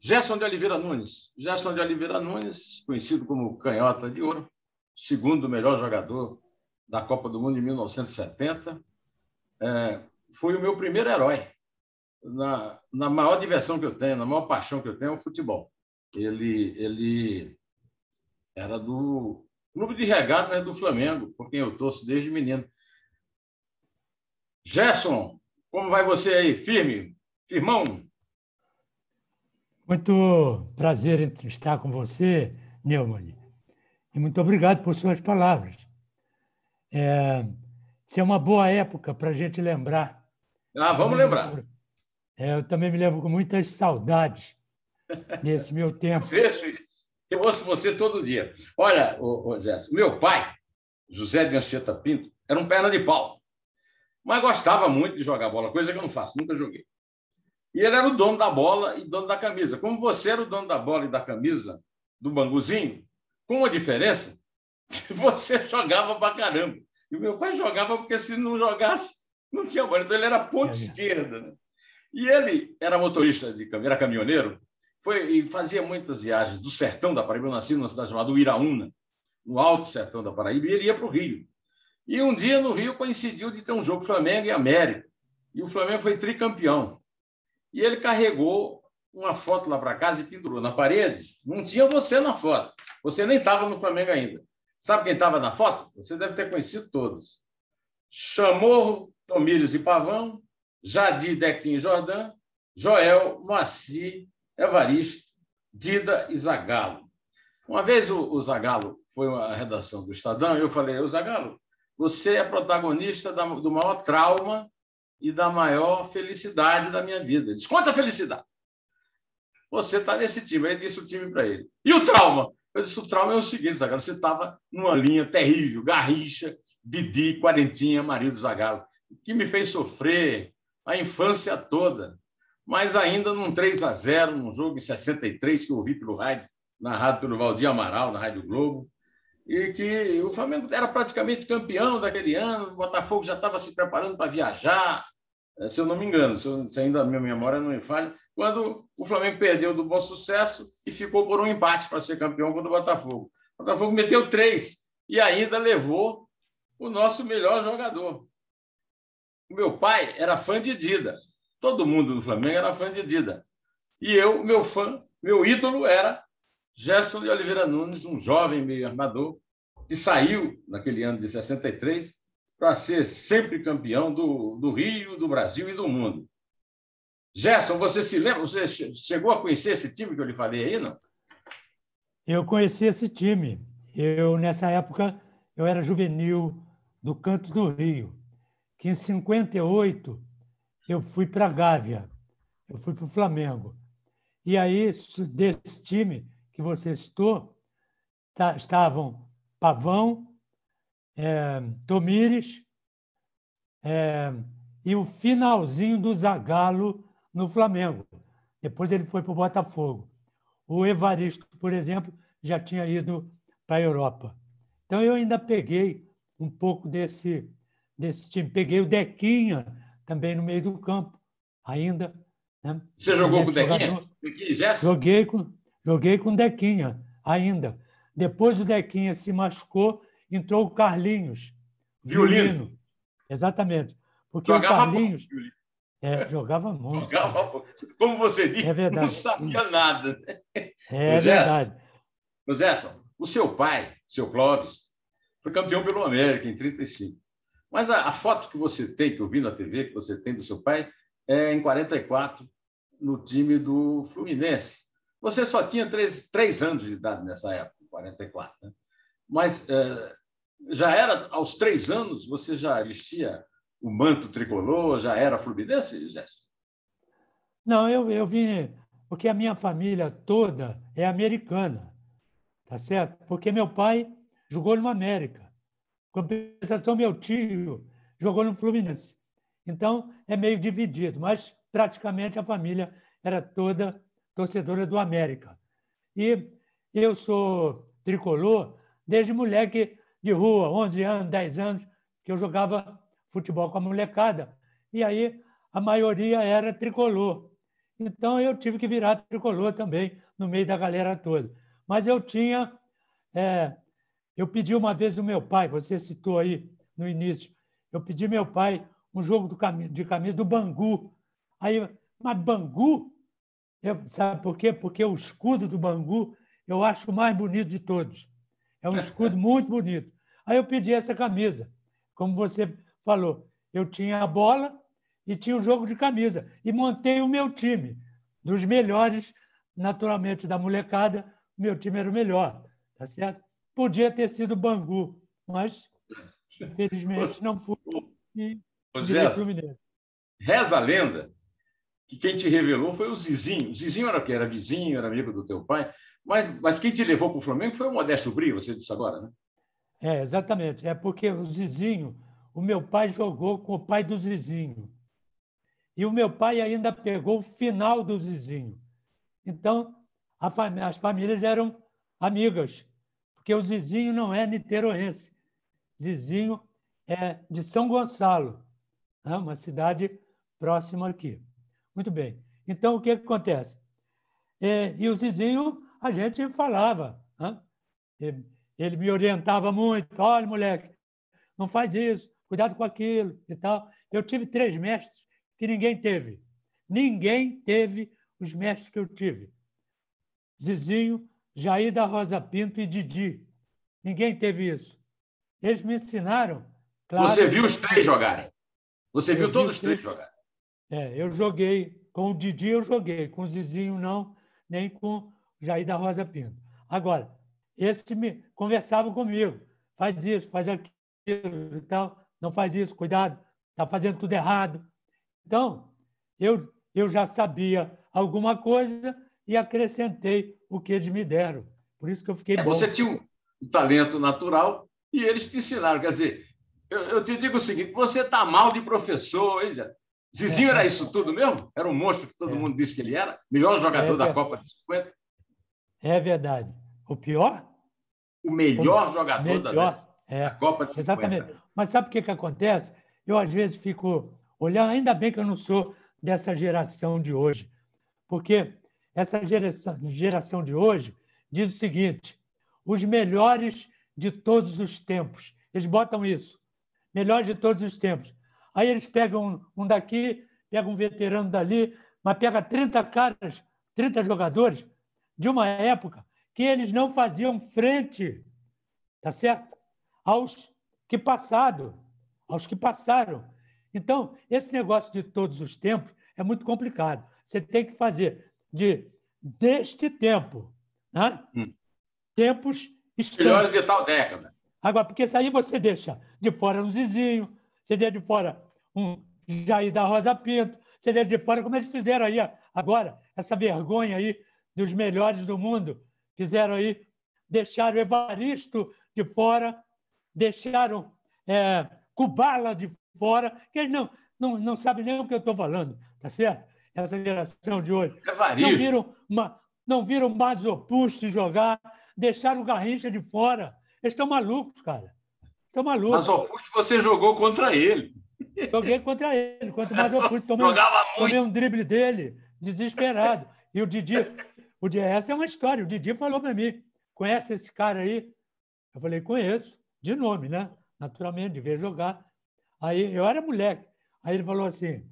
Gerson de Oliveira Nunes. Gerson de Oliveira Nunes, conhecido como Canhota de Ouro, segundo melhor jogador da Copa do Mundo em 1970, é, foi o meu primeiro herói. Na, na maior diversão que eu tenho, na maior paixão que eu tenho, é o futebol. Ele, ele era do Clube de Regatas do Flamengo, por quem eu torço desde menino. Gerson, como vai você aí? Firme? Firmão? Muito prazer em estar com você, Neumann. E muito obrigado por suas palavras. É, isso é uma boa época para a gente lembrar. Ah, vamos lembrar. Lembro, é, eu também me lembro com muitas saudades nesse meu tempo. vejo isso. Eu ouço você todo dia. Olha, o Jéssica, meu pai, José de Anchieta Pinto, era um perna de pau. Mas gostava muito de jogar bola, coisa que eu não faço, nunca joguei. E ele era o dono da bola e dono da camisa. Como você era o dono da bola e da camisa do Banguzinho, com uma diferença, que você jogava pra caramba. E o meu pai jogava porque se não jogasse, não tinha bola. Então ele era ponto é esquerda. Né? E ele era motorista de caminhão, era caminhoneiro, foi, e fazia muitas viagens do sertão da Paraíba. Eu nasci numa cidade chamada Uiraúna, no alto sertão da Paraíba, e ele ia para o Rio. E um dia no Rio coincidiu de ter um jogo Flamengo e América. E o Flamengo foi tricampeão. E ele carregou uma foto lá para casa e pendurou na parede. Não tinha você na foto. Você nem estava no Flamengo ainda. Sabe quem estava na foto? Você deve ter conhecido todos. Chamorro, Tomílios e Pavão, Jadir, Dequim e Jordã, Joel, Moacir, Evaristo, Dida e Zagalo. Uma vez o, o Zagalo foi uma redação do Estadão e eu falei, o Zagalo, você é protagonista da, do maior trauma e da maior felicidade da minha vida. Desconta a felicidade. Você está nesse time. Aí disse o time para ele. E o trauma? Eu disse: o trauma é o seguinte, Zagalo. Você estava numa linha terrível, garricha, Didi, Quarentinha, marido Zagallo, que me fez sofrer a infância toda. Mas ainda num 3 a 0 num jogo em 63 que eu ouvi pelo rádio, narrado pelo Valdir Amaral, na Rádio Globo, e que o Flamengo era praticamente campeão daquele ano, o Botafogo já estava se preparando para viajar, é, se eu não me engano, se, eu, se ainda a minha memória não me falha, quando o Flamengo perdeu do bom sucesso e ficou por um empate para ser campeão contra o Botafogo. O Botafogo meteu três e ainda levou o nosso melhor jogador. O meu pai era fã de Dida. Todo mundo do Flamengo era fã de Dida. E eu, meu fã, meu ídolo era Gerson de Oliveira Nunes, um jovem meio armador, que saiu naquele ano de 63 para ser sempre campeão do, do Rio, do Brasil e do mundo. Gerson, você se lembra? Você chegou a conhecer esse time que eu lhe falei aí, não? Eu conheci esse time. Eu, nessa época, eu era juvenil do Canto do Rio, que em 58 eu fui para a Gávea, eu fui para o Flamengo. E aí, desse time que você citou, tá, estavam Pavão, é, Tomires, é, e o finalzinho do Zagallo no Flamengo. Depois ele foi para o Botafogo. O Evaristo, por exemplo, já tinha ido para a Europa. Então eu ainda peguei um pouco desse, desse time. Peguei o Dequinha também no meio do campo, ainda. Né? Você jogou com o Dequinha? Dequinha joguei, com, joguei com o Dequinha ainda. Depois o Dequinha se machucou entrou o Carlinhos. Violino. violino. Exatamente. Porque jogava o Carlinhos. é, jogava muito. Jogava, como você disse, é não sabia nada. É, é verdade. Mas, essa, o seu pai, seu Clóvis, foi campeão pelo América em 35. Mas a, a, foto que você tem, que eu vi na TV, que você tem do seu pai, é em 44, no time do Fluminense. Você só tinha três, três anos de idade nessa época, 44, né? mas é, já era aos três anos, você já vestia o manto tricolor, já era fluminense, Jéssica? Não, eu, eu vim, porque a minha família toda é americana, tá certo? Porque meu pai jogou no América. Compensação, meu tio jogou no Fluminense. Então, é meio dividido, mas praticamente a família era toda torcedora do América. E eu sou tricolor desde moleque de rua, 11 anos, 10 anos, que eu jogava futebol com a molecada. E aí a maioria era tricolor. Então eu tive que virar tricolor também, no meio da galera toda. Mas eu tinha. É, eu pedi uma vez do meu pai, você citou aí no início, eu pedi meu pai um jogo do cam de camisa do Bangu. Aí, mas Bangu? Eu, sabe por quê? Porque o escudo do Bangu eu acho o mais bonito de todos. É um escudo muito bonito. Aí eu pedi essa camisa. Como você falou, eu tinha a bola e tinha o jogo de camisa. E montei o meu time, dos melhores, naturalmente, da molecada. Meu time era o melhor, tá certo? Podia ter sido Bangu, mas infelizmente não foi. E Fluminense. Reza a lenda que quem te revelou foi o Zizinho. O Zizinho era que era vizinho, era amigo do teu pai. Mas, mas quem te levou para o Flamengo foi o Modesto Brio, você disse agora, né? É, exatamente. É porque o Zizinho, o meu pai jogou com o pai do Zizinho. E o meu pai ainda pegou o final do Zizinho. Então, as famílias eram amigas, porque o Zizinho não é niteroense. Zizinho é de São Gonçalo, né? uma cidade próxima aqui. Muito bem. Então, o que, que acontece? É, e o Zizinho a gente falava. Né? Ele me orientava muito: olha, moleque, não faz isso, cuidado com aquilo e tal. Eu tive três mestres que ninguém teve. Ninguém teve os mestres que eu tive. Zizinho, Jair da Rosa Pinto e Didi. Ninguém teve isso. Eles me ensinaram. Claro, Você viu os três jogarem? Você viu todos os três, jogarem? É, eu joguei. Com o Didi eu joguei, com o Zizinho não, nem com Jair da Rosa Pinto. Agora, esse me conversava comigo, faz isso, faz aquilo e tal, não faz isso, cuidado, está fazendo tudo errado. Então, eu, eu já sabia alguma coisa e acrescentei o que eles me deram. Por isso que eu fiquei. É, você tinha um talento natural e eles te ensinaram. Quer dizer, eu, eu te digo o seguinte: você está mal de professor, hein, já. Zizinho é, era é. isso tudo mesmo? Era um monstro que todo é, mundo disse que ele era? Melhor jogador é, da é. Copa de 50? É verdade. O pior? O melhor o jogador melhor, é. da, é, Copa de 50. Exatamente. Mas sabe o que, que acontece? Eu, às vezes, fico olhando, ainda bem que eu não sou dessa geração de hoje, porque essa geração, geração de hoje diz o seguinte: os melhores de todos os tempos. Eles botam isso. Melhores de todos os tempos. Aí eles pegam um daqui, pegam um veterano dali, mas pega 30 caras, 30 jogadores de uma época que eles não faziam frente, tá certo? Aos que passaram, aos que passaram. Então, esse negócio de todos os tempos é muito complicado. Você tem que fazer de deste tempo, né? Hum. tempos Melhores de tal década. Agora, porque aí você deixa de fora um Zizinho, você deixa de fora um Jair da Rosa Pinto, você deixa de fora, como eles fizeram aí agora, essa vergonha aí dos melhores do mundo. Fizeram aí, deixaram Evaristo de fora, deixaram é, Kubala de fora, que eles não, não, não sabem nem o que eu estou falando, tá certo? Essa geração de hoje. Evaristo. Não viram, uma, não viram mais jogar, deixaram o Garrincha de fora. Eles estão malucos, cara. Estão malucos. Mas você jogou contra ele. Joguei contra ele. Quanto mais Opus, tomei, tomei um drible dele, desesperado. E o Didi, o essa é uma história. O Didi falou para mim: conhece esse cara aí? Eu falei: conheço, de nome, né? Naturalmente, de ver jogar. Aí eu era moleque. Aí ele falou assim: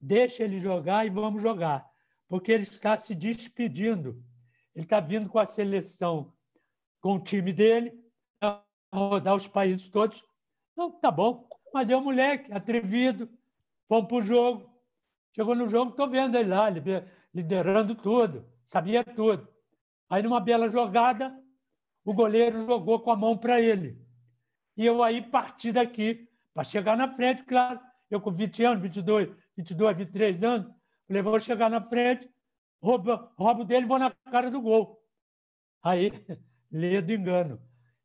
deixa ele jogar e vamos jogar, porque ele está se despedindo. Ele está vindo com a seleção, com o time dele, rodar os países todos. Não, tá bom. Mas eu, moleque, atrevido, fomos para o jogo. Chegou no jogo, estou vendo ele lá, liderando tudo sabia tudo. Aí, numa bela jogada, o goleiro jogou com a mão para ele. E eu aí parti daqui, para chegar na frente, claro. Eu com 20 anos, 22, 22, 23 anos, falei, vou chegar na frente, roubo, roubo dele, vou na cara do gol. Aí, ledo engano.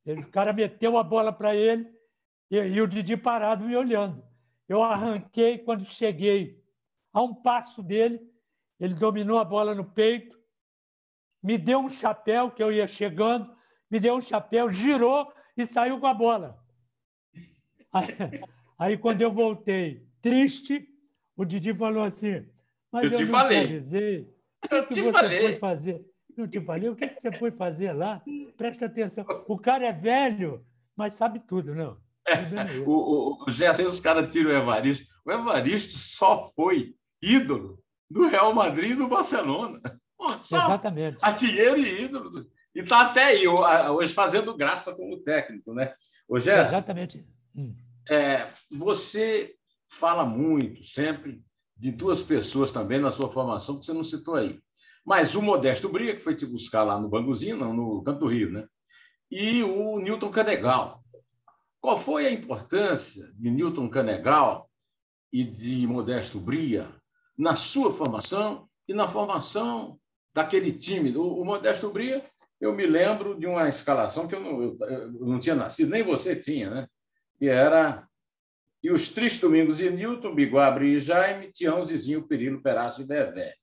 Ele, o cara meteu a bola para ele e, e o Didi parado me olhando. Eu arranquei, quando cheguei a um passo dele, ele dominou a bola no peito, me deu um chapéu, que eu ia chegando, me deu um chapéu, girou e saiu com a bola. Aí, aí quando eu voltei, triste, o Didi falou assim: Mas eu, eu te não falei. te O que, eu que você falei. foi fazer? Não te falei, o que, que você foi fazer lá? Presta atenção. O cara é velho, mas sabe tudo, não? É, é o, o, o, às os caras tiram o Evaristo. O Evaristo só foi ídolo do Real Madrid e do Barcelona. Exatamente. Artilheiro e ídolo. E está até aí, hoje fazendo graça como técnico, né? Ô, Gerson, Exatamente. Hum. É, você fala muito, sempre, de duas pessoas também na sua formação que você não citou aí. Mas o Modesto Bria, que foi te buscar lá no Banguzinho, no Canto do Rio, né? E o Newton Canegal. Qual foi a importância de Newton Canegal e de Modesto Bria na sua formação e na formação daquele time. O, o Modesto Bria, eu me lembro de uma escalação que eu não, eu, eu não tinha nascido, nem você tinha, né? E era. E os três Domingos e Newton, Biguabre e Jaime, Tião, Zizinho, Perilo, Perácio e Bevé.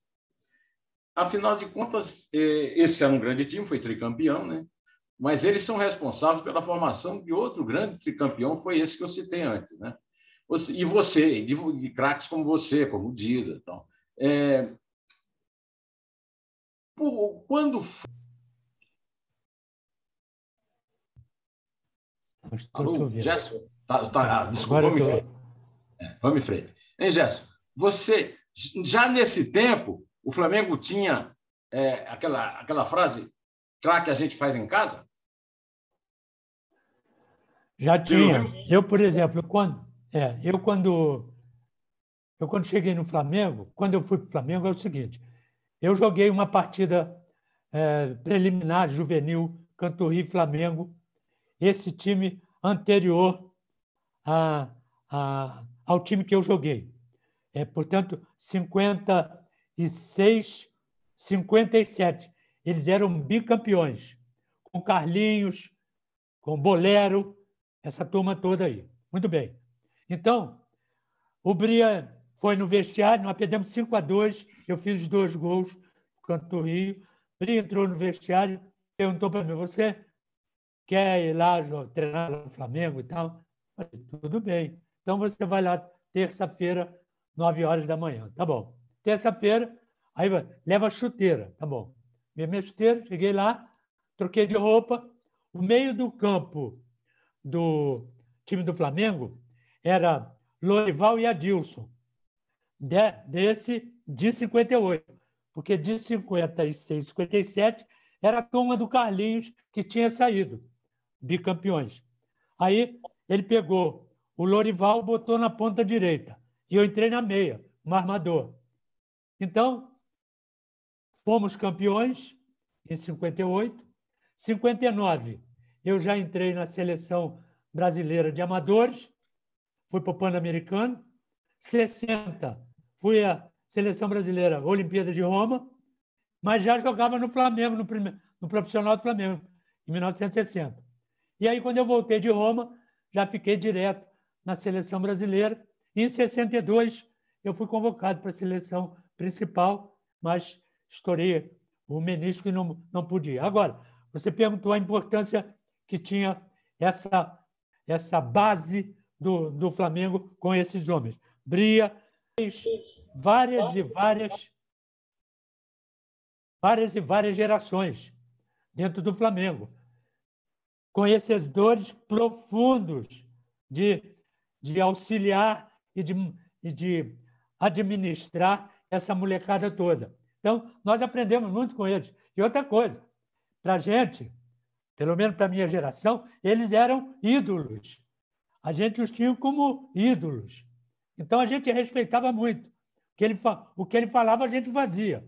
Afinal de contas, é, esse era um grande time, foi tricampeão, né? mas eles são responsáveis pela formação de outro grande tricampeão, foi esse que eu citei antes. Né? E você, de, craques como você, como o Dida. Então, é, quando Gerson? Tá, tá desculpa, vamos em, é, vamos em frente. Hein, Gerson? Você, já nesse tempo, o Flamengo tinha é, aquela, aquela frase, craque a gente faz em casa? Já tinha. Eu, por exemplo, quando, é, eu quando eu quando cheguei no Flamengo, quando eu fui para o Flamengo, é o seguinte, eu joguei uma partida é, preliminar juvenil Canturri Flamengo. Esse time anterior a, a, ao time que eu joguei. É, portanto, 56, 57. Eles eram bicampeões, com Carlinhos, com Bolero, essa turma toda aí. Muito bem. Então, o Bria foi no vestiário, nós perdemos 5 a 2 eu fiz os dois gols canto do Rio. Ele entrou no vestiário, perguntou para mim, você quer ir lá treinar no Flamengo e tal? Eu falei, tudo bem. Então você vai lá terça-feira, 9 horas da manhã. Tá bom. Terça-feira, aí leva a chuteira, tá bom. Minha, minha chuteira, cheguei lá, troquei de roupa. O meio do campo do time do Flamengo era Lorival e Adilson de, desse de 58, porque de 56, 57 era a turma do Carlinhos que tinha saído, bicampeões. Aí ele pegou o Lorival, botou na ponta direita e eu entrei na meia, um armador. Então, fomos campeões em 58, 59 eu já entrei na seleção brasileira de amadores, fui para o Pan-Americano, 60, fui à seleção brasileira, Olimpíada de Roma, mas já jogava no Flamengo, no, primeiro, no profissional do Flamengo, em 1960. E aí, quando eu voltei de Roma, já fiquei direto na seleção brasileira. E em 62, eu fui convocado para a seleção principal, mas estourei o menisco e não, não podia. Agora, você perguntou a importância que tinha essa, essa base do, do Flamengo com esses homens. Bria, várias e várias, várias e várias gerações dentro do Flamengo, conhecedores profundos de, de auxiliar e de, e de administrar essa molecada toda. Então, nós aprendemos muito com eles. E outra coisa, para a gente, pelo menos para a minha geração, eles eram ídolos. A gente os tinha como ídolos. Então a gente respeitava muito. O que ele, o que ele falava, a gente fazia.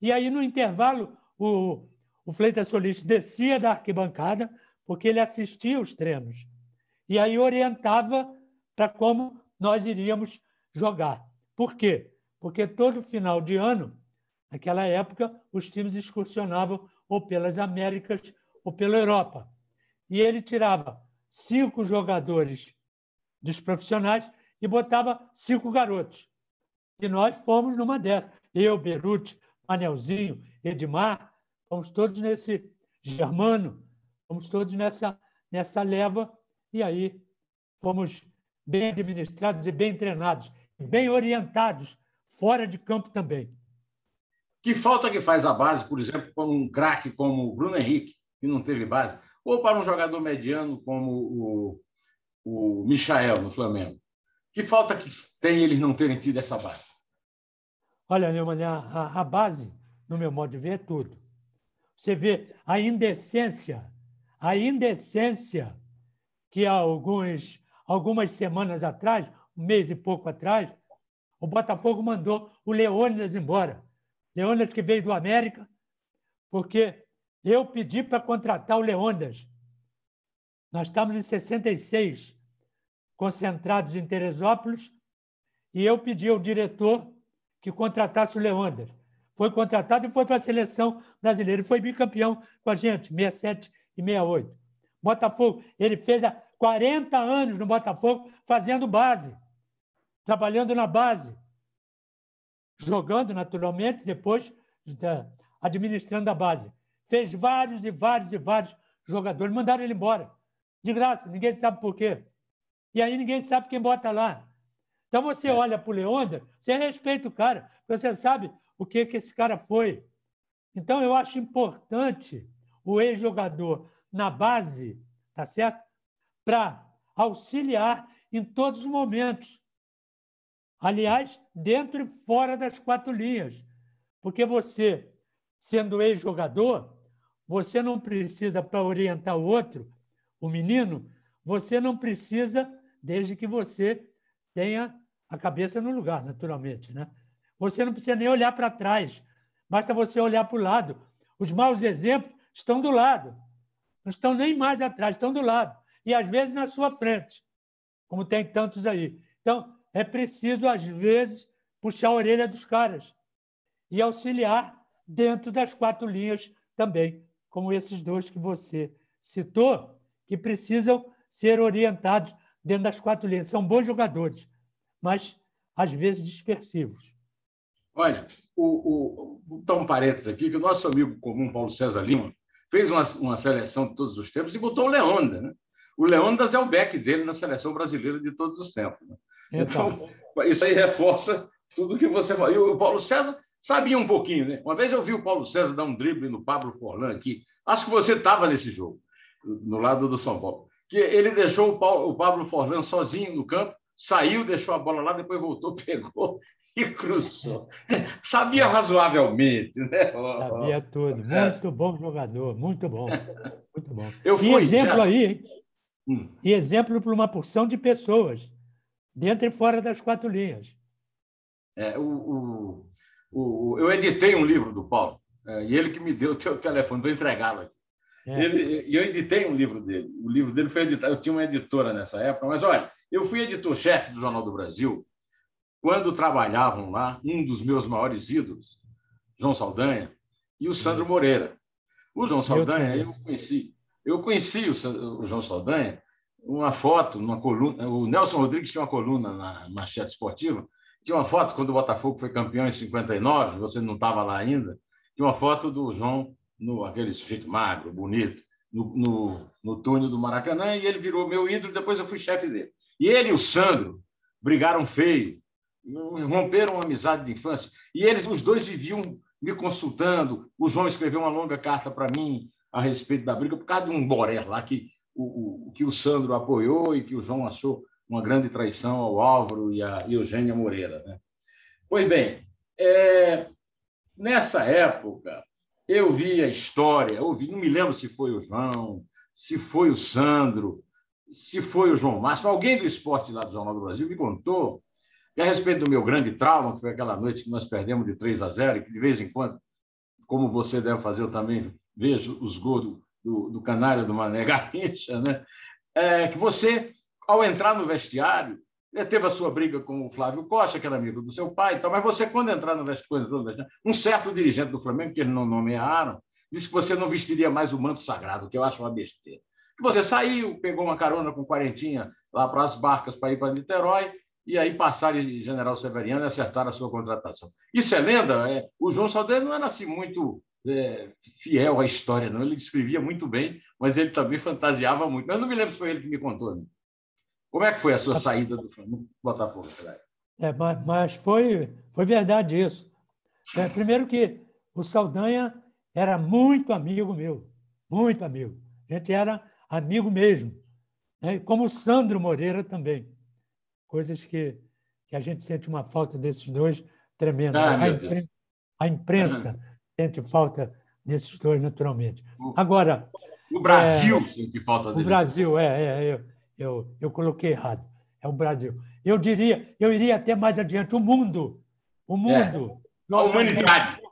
E aí, no intervalo, o, o Fleitas Solis descia da arquibancada, porque ele assistia os treinos. E aí orientava para como nós iríamos jogar. Por quê? Porque todo final de ano, naquela época, os times excursionavam ou pelas Américas ou pela Europa. E ele tirava cinco jogadores dos profissionais e botava cinco garotos. E nós fomos numa dessas. Eu, Beruti, Manelzinho, Edmar, fomos todos nesse Germano, fomos todos nessa, nessa leva. E aí fomos bem administrados e bem treinados, bem orientados, fora de campo também. Que falta que faz a base, por exemplo, para um craque como o Bruno Henrique, que não teve base, ou para um jogador mediano como o, o Michael no Flamengo? Que falta que tem eles não terem tido essa base? Olha, Neumann, a, a base, no meu modo de ver, é tudo. Você vê a indecência, a indecência que há alguns, algumas semanas atrás, um mês e pouco atrás, o Botafogo mandou o Leônidas embora. Leônidas que veio do América, porque eu pedi para contratar o Leônidas. Nós estávamos em 66 concentrados em Teresópolis, e eu pedi ao diretor que contratasse o Leander. Foi contratado e foi para a seleção brasileira. Ele foi bicampeão com a gente, 67 e 68. Botafogo, ele fez 40 anos no Botafogo fazendo base, trabalhando na base, jogando naturalmente, depois administrando a base. Fez vários e vários e vários jogadores, mandaram ele embora. De graça, ninguém sabe por quê. E aí ninguém sabe quem bota lá. Então você é. olha para o Leandro, você respeita o cara, você sabe o que, que esse cara foi. Então eu acho importante o ex-jogador na base, tá certo? Para auxiliar em todos os momentos. Aliás, dentro e fora das quatro linhas. Porque você, sendo ex-jogador, você não precisa, para orientar o outro, o menino, você não precisa desde que você tenha a cabeça no lugar, naturalmente. Né? Você não precisa nem olhar para trás, basta você olhar para o lado. Os maus exemplos estão do lado, não estão nem mais atrás, estão do lado, e às vezes na sua frente, como tem tantos aí. Então, é preciso, às vezes, puxar a orelha dos caras e auxiliar dentro das quatro linhas também, como esses dois que você citou, que precisam ser orientados dentro das quatro linhas. São bons jogadores, mas às vezes dispersivos. Olha, o, o, vou dar um parênteses aqui, que o nosso amigo comum, Paulo César Lima, fez uma, uma seleção de todos os tempos e botou o Leonda. Né? O Leondas é o back dele na seleção brasileira de todos os tempos. Né? É então, então, isso aí reforça tudo que você falou. E o Paulo César sabia um pouquinho, né? Uma vez eu vi o Paulo César dar um drible no Pablo Forlan aqui. Acho que você estava nesse jogo, no lado do São Paulo que ele deixou o, Paulo, o Pablo Forlan sozinho no campo, saiu, deixou a bola lá, depois voltou, pegou e cruzou. Sabia é. razoavelmente, né? Sabia tudo. É. Muito bom jogador, muito bom. Muito bom. Eu fui, hum. e exemplo já... aí, hein? e exemplo para uma porção de pessoas, dentro e fora das quatro linhas. É, o, o, o, eu editei um livro do Paulo, é, e ele que me deu o teu telefone, vou entregá-lo aqui. É. Ele, e eu editei um livro dele. O livro dele foi editado. Eu tinha uma editora nessa época, mas olha, eu fui editor-chefe do Jornal do Brasil quando trabalhavam lá um dos meus maiores ídolos, João Saldanha, e o Sandro Moreira. O João Saldanha eu, eu conheci. Eu conheci o, o João Saldanha uma foto, uma coluna. O Nelson Rodrigues tinha uma coluna na Manchete Esportiva. Tinha uma foto quando o Botafogo foi campeão em 59, você não estava lá ainda. Tinha uma foto do João no aquele sujeito magro, bonito, no, no, no túnel do Maracanã, e ele virou meu ídolo, depois eu fui chefe dele. E ele e o Sandro brigaram feio, romperam uma amizade de infância, e eles, os dois, viviam me consultando. O João escreveu uma longa carta para mim a respeito da briga, por causa de um boré lá que o, o, que o Sandro apoiou e que o João achou uma grande traição ao Álvaro e à Eugênia Moreira. Né? Pois bem, é, nessa época, eu vi a história, não me lembro se foi o João, se foi o Sandro, se foi o João Márcio, alguém do esporte lá do Jornal do Brasil me contou e a respeito do meu grande trauma, que foi aquela noite que nós perdemos de 3 a 0, que de vez em quando, como você deve fazer, eu também vejo os gols do, do, do Canário, do Mané Garrincha, né? É, que você, ao entrar no vestiário, é, teve a sua briga com o Flávio Costa, que era amigo do seu pai então. mas você, quando entrar no Coisas um certo dirigente do Flamengo, que eles não nomearam, disse que você não vestiria mais o manto sagrado, que eu acho uma besteira. Que você saiu, pegou uma carona com quarentinha lá para as barcas para ir para Niterói, e aí passaram de General Severiano e acertaram a sua contratação. Isso é lenda? É, o João Saldanha não era assim muito é, fiel à história, não. Ele escrevia muito bem, mas ele também fantasiava muito. Eu não me lembro se foi ele que me contou. Né? Como é que foi a sua saída do Botafogo? É, mas, mas foi, foi verdade isso. É, primeiro que o Saldanha era muito amigo meu, muito amigo. A gente era amigo mesmo. Né? Como o Sandro Moreira também. Coisas que, que a gente sente uma falta desses dois tremenda. Ah, a, imprensa, a, imprensa ah. sente falta desses dois, naturalmente. Agora. O Brasil é, sente falta deles. O Brasil, é, é. Eu, eu, eu coloquei errado. É o Brasil. Eu diria, eu iria até mais adiante, o mundo. O é. mundo. É. A humanidade.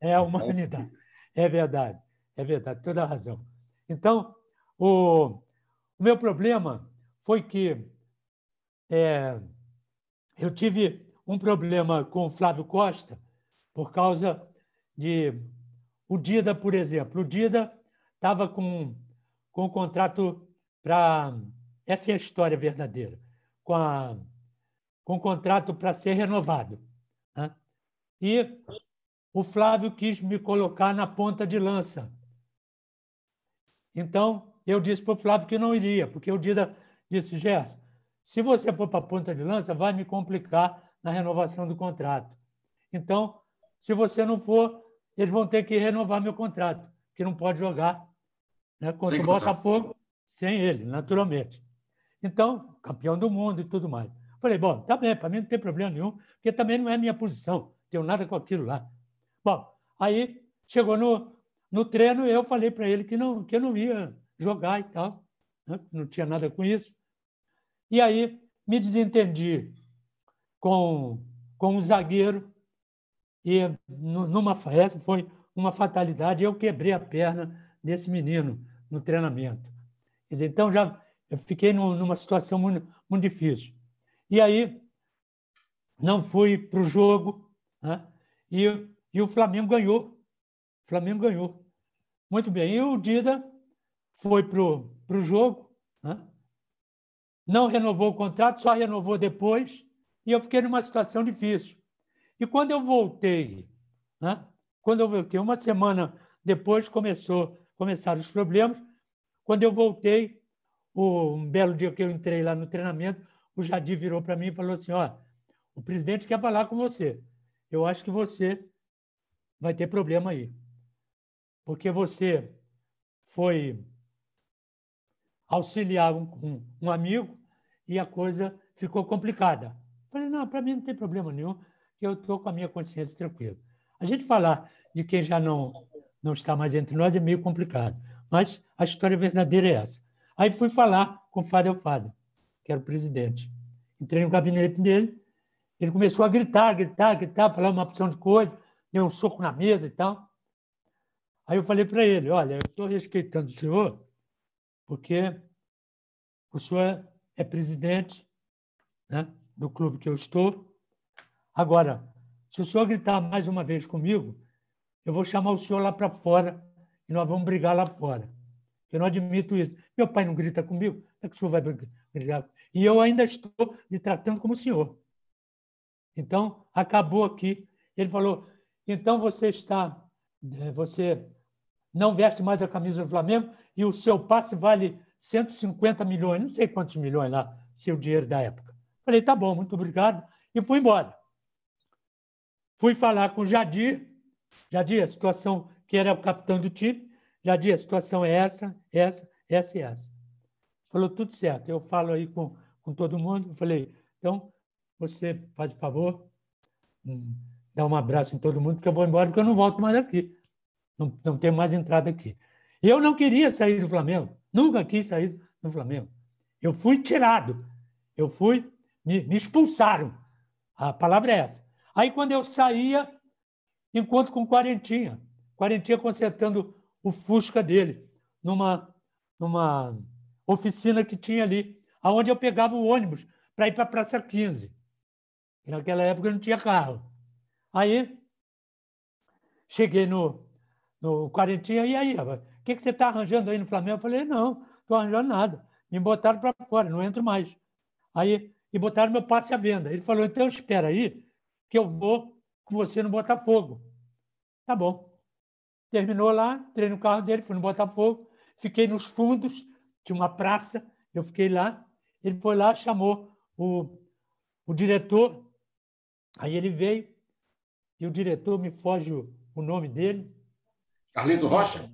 É a humanidade. É verdade. É verdade, toda a razão. Então, o, o meu problema foi que é, eu tive um problema com o Flávio Costa por causa de o Dida, por exemplo. O Dida estava com, com contrato para essa é a história verdadeira, com, a, com o contrato para ser renovado. Né? E o Flávio quis me colocar na ponta de lança. Então, eu disse para o Flávio que não iria, porque o Dida disse, Gerson, se você for para a ponta de lança, vai me complicar na renovação do contrato. Então, se você não for, eles vão ter que renovar meu contrato, que não pode jogar né, contra sem o Botafogo sem ele, naturalmente. Então, campeão do mundo e tudo mais. Falei, bom, tá bem, para mim não tem problema nenhum, porque também não é minha posição, tenho nada com aquilo lá. Bom, aí chegou no, no treino, eu falei para ele que não, que eu não ia jogar e tal, né? não tinha nada com isso. E aí me desentendi com, com um zagueiro, e numa festa foi uma fatalidade, eu quebrei a perna desse menino no treinamento. Então já eu fiquei numa situação muito, muito, difícil. E aí, não fui para o jogo, né? e, e o Flamengo ganhou. O Flamengo ganhou. Muito bem. E o Dida foi para o jogo, né? não renovou o contrato, só renovou depois, e eu fiquei numa situação difícil. E quando eu voltei, né? quando eu voltei, uma semana depois começou, começaram os problemas, quando eu voltei, o, um belo dia que eu entrei lá no treinamento, o Jadir virou para mim e falou assim: ó, o presidente quer falar com você. Eu acho que você vai ter problema aí, porque você foi auxiliar um, um, um amigo e a coisa ficou complicada. Falei, não, para mim não tem problema nenhum, que eu estou com a minha consciência tranquila. A gente falar de quem já não, não está mais entre nós é meio complicado, mas a história verdadeira é essa. Aí fui falar com o Fábio Alfada, que era o presidente. Entrei no gabinete dele, ele começou a gritar, gritar, gritar, falar uma opção de coisa, deu um soco na mesa e tal. Aí eu falei para ele, olha, eu estou respeitando o senhor, porque o senhor é presidente né, do clube que eu estou. Agora, se o senhor gritar mais uma vez comigo, eu vou chamar o senhor lá para fora e nós vamos brigar lá fora. Eu não admito isso. Meu pai não grita comigo, é que o senhor vai brigar. E eu ainda estou me tratando como o senhor. Então, acabou aqui. Ele falou: então você está, eh, você não veste mais a camisa do Flamengo e o seu passe vale 150 milhões, não sei quantos milhões lá, seu dinheiro da época. Falei: tá bom, muito obrigado. E fui embora. Fui falar com o Jadir. Jadir, a situação que era o capitão do time já a situação é essa, essa, essa e essa. Falou tudo certo. Eu falo aí com, com todo mundo. Eu falei, então, você faz o favor, hum, dá um abraço em todo mundo, porque eu vou embora, porque eu não volto mais aqui. Não, não tenho mais entrada aqui. Eu não queria sair do Flamengo. Nunca quis sair do Flamengo. Eu fui tirado. Eu fui, me, me expulsaram. A palavra é essa. Aí, quando eu saía, encontro com Quarentinha. Quarentinha consertando o Fusca dele numa, numa oficina que tinha ali, aonde eu pegava o ônibus para ir para a Praça 15. E naquela época não tinha carro. Aí cheguei no, no Quarentinha, e aí, o que, que você está arranjando aí no Flamengo? Eu falei, não, estou arranjando nada. Me botaram para fora, não entro mais. Aí, e botaram meu passe à venda. Ele falou, então espera aí, que eu vou com você no Botafogo. Tá bom. Terminou lá, entrei no carro dele, fui no Botafogo, fiquei nos fundos de uma praça, eu fiquei lá. Ele foi lá, chamou o, o diretor, aí ele veio, e o diretor me foge o, o nome dele. Carlito Rocha?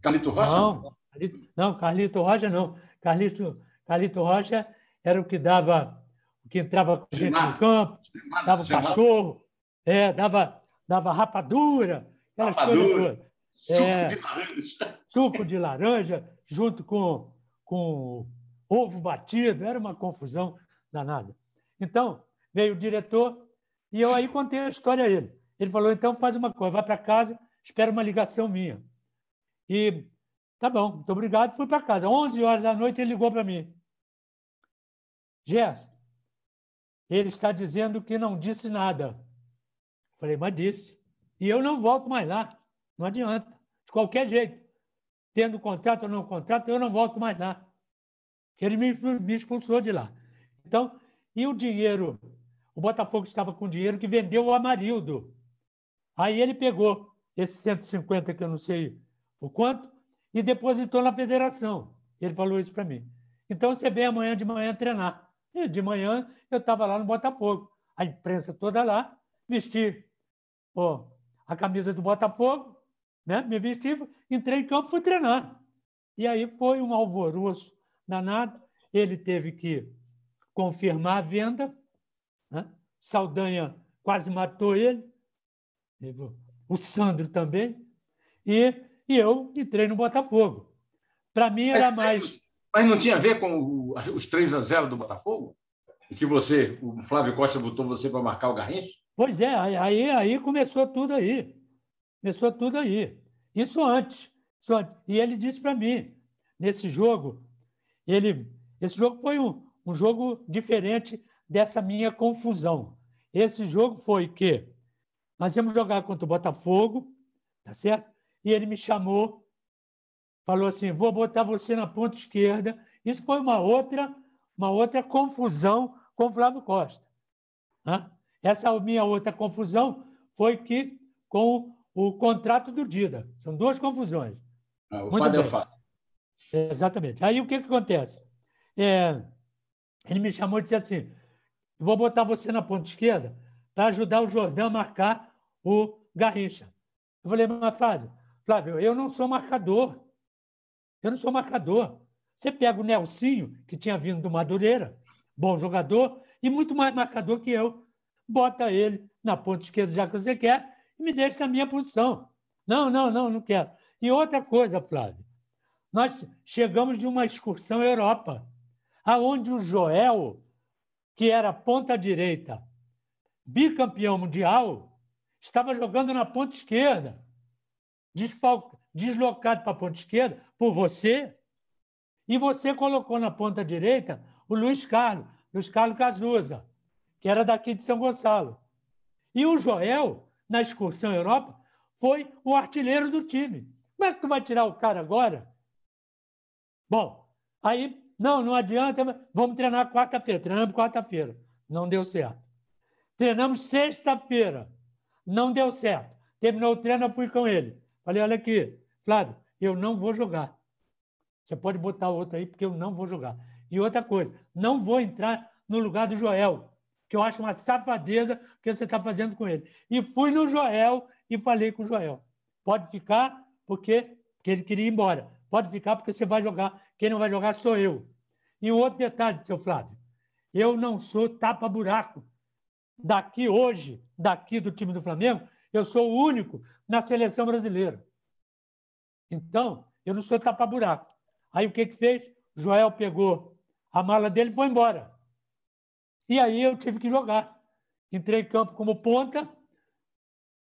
Carlito Rocha? Não, Carlito, não, Carlito Rocha não. Carlito, Carlito Rocha era o que dava, o que entrava com gente no campo, dava cachorro, é, dava, dava rapadura, Aquelas coisas Suco é, de laranja. Suco de laranja, junto com, com ovo batido, era uma confusão danada. Então, veio o diretor e eu aí contei a história a ele. Ele falou: então faz uma coisa, vai para casa, espera uma ligação minha. E tá bom, muito obrigado, fui para casa. 11 horas da noite ele ligou para mim. Gerson, ele está dizendo que não disse nada. falei, mas disse. E eu não volto mais lá. Não adianta. De qualquer jeito. Tendo contrato ou não contrato, eu não volto mais lá. Ele me, me expulsou de lá. Então, e o dinheiro? O Botafogo estava com dinheiro que vendeu o Amarildo. Aí ele pegou esses 150, que eu não sei o quanto, e depositou na federação. Ele falou isso para mim. Então você vem amanhã de manhã treinar. E de manhã eu estava lá no Botafogo. A imprensa toda lá, vestir, oh, a camisa do Botafogo, né? me vesti, entrei em campo, fui treinar. E aí foi um alvoroço danado. Ele teve que confirmar a venda. Né? Saldanha quase matou ele. O Sandro também. E, e eu entrei no Botafogo. Para mim era é, mais. Mas não tinha a ver com os 3 a 0 do Botafogo? que você, o Flávio Costa botou você para marcar o Garrincha? Pois é, aí, aí começou tudo aí. Começou tudo aí. Isso antes. Isso antes. E ele disse para mim, nesse jogo, ele, esse jogo foi um, um jogo diferente dessa minha confusão. Esse jogo foi que nós íamos jogar contra o Botafogo, tá certo? E ele me chamou, falou assim: vou botar você na ponta esquerda. Isso foi uma outra, uma outra confusão com o Flávio Costa. Né? Essa é minha outra confusão foi que com o contrato do Dida. São duas confusões. Ah, o Muito fato bem. é o fato. Exatamente. Aí o que, que acontece? É, ele me chamou e disse assim: vou botar você na ponta esquerda para ajudar o Jordão a marcar o Garrincha. Eu falei, uma frase Flávio, eu não sou marcador. Eu não sou marcador. Você pega o Nelsinho, que tinha vindo do Madureira, bom jogador, e muito mais marcador que eu, bota ele na ponta esquerda, já que você quer, e me deixa na minha posição. Não, não, não, não quero. E outra coisa, Flávio, nós chegamos de uma excursão à Europa, aonde o Joel, que era ponta direita, bicampeão mundial, estava jogando na ponta esquerda, deslocado para a ponta esquerda por você, e você colocou na ponta direita o Luiz Carlos, Luiz Carlos Cazuza, que era daqui de São Gonçalo. E o Joel, na excursão Europa, foi o artilheiro do time. Como é que tu vai tirar o cara agora? Bom, aí, não, não adianta, vamos treinar quarta-feira. Treinamos quarta-feira, não deu certo. Treinamos sexta-feira, não deu certo. Terminou o treino, eu fui com ele. Falei, olha aqui, Flávio, eu não vou jogar. Você pode botar outro aí, porque eu não vou jogar. E outra coisa, não vou entrar no lugar do Joel que eu acho uma safadeza o que você está fazendo com ele. E fui no Joel e falei com o Joel: pode ficar, porque, porque ele queria ir embora. Pode ficar, porque você vai jogar. Quem não vai jogar sou eu. E outro detalhe, seu Flávio: eu não sou tapa-buraco. Daqui hoje, daqui do time do Flamengo, eu sou o único na seleção brasileira. Então, eu não sou tapa-buraco. Aí o que, que fez? Joel pegou a mala dele e foi embora. E aí eu tive que jogar. Entrei em campo como ponta,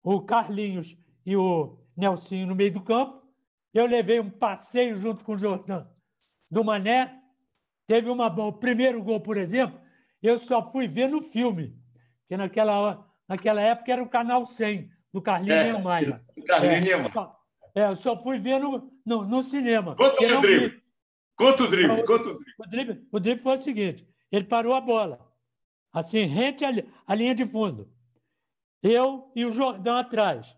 o Carlinhos e o Nelsinho no meio do campo. Eu levei um passeio junto com o Jordan do Mané. Teve uma, o primeiro gol, por exemplo, eu só fui ver no filme, que naquela, naquela época era o Canal 100, do Carlinhos é, Do Carlinhos é, É, eu só fui ver no, no, no cinema. Conta o drible. Conta o drible. o drible. O drible, o drible foi o seguinte: ele parou a bola assim, rente à linha de fundo. Eu e o Jordão atrás.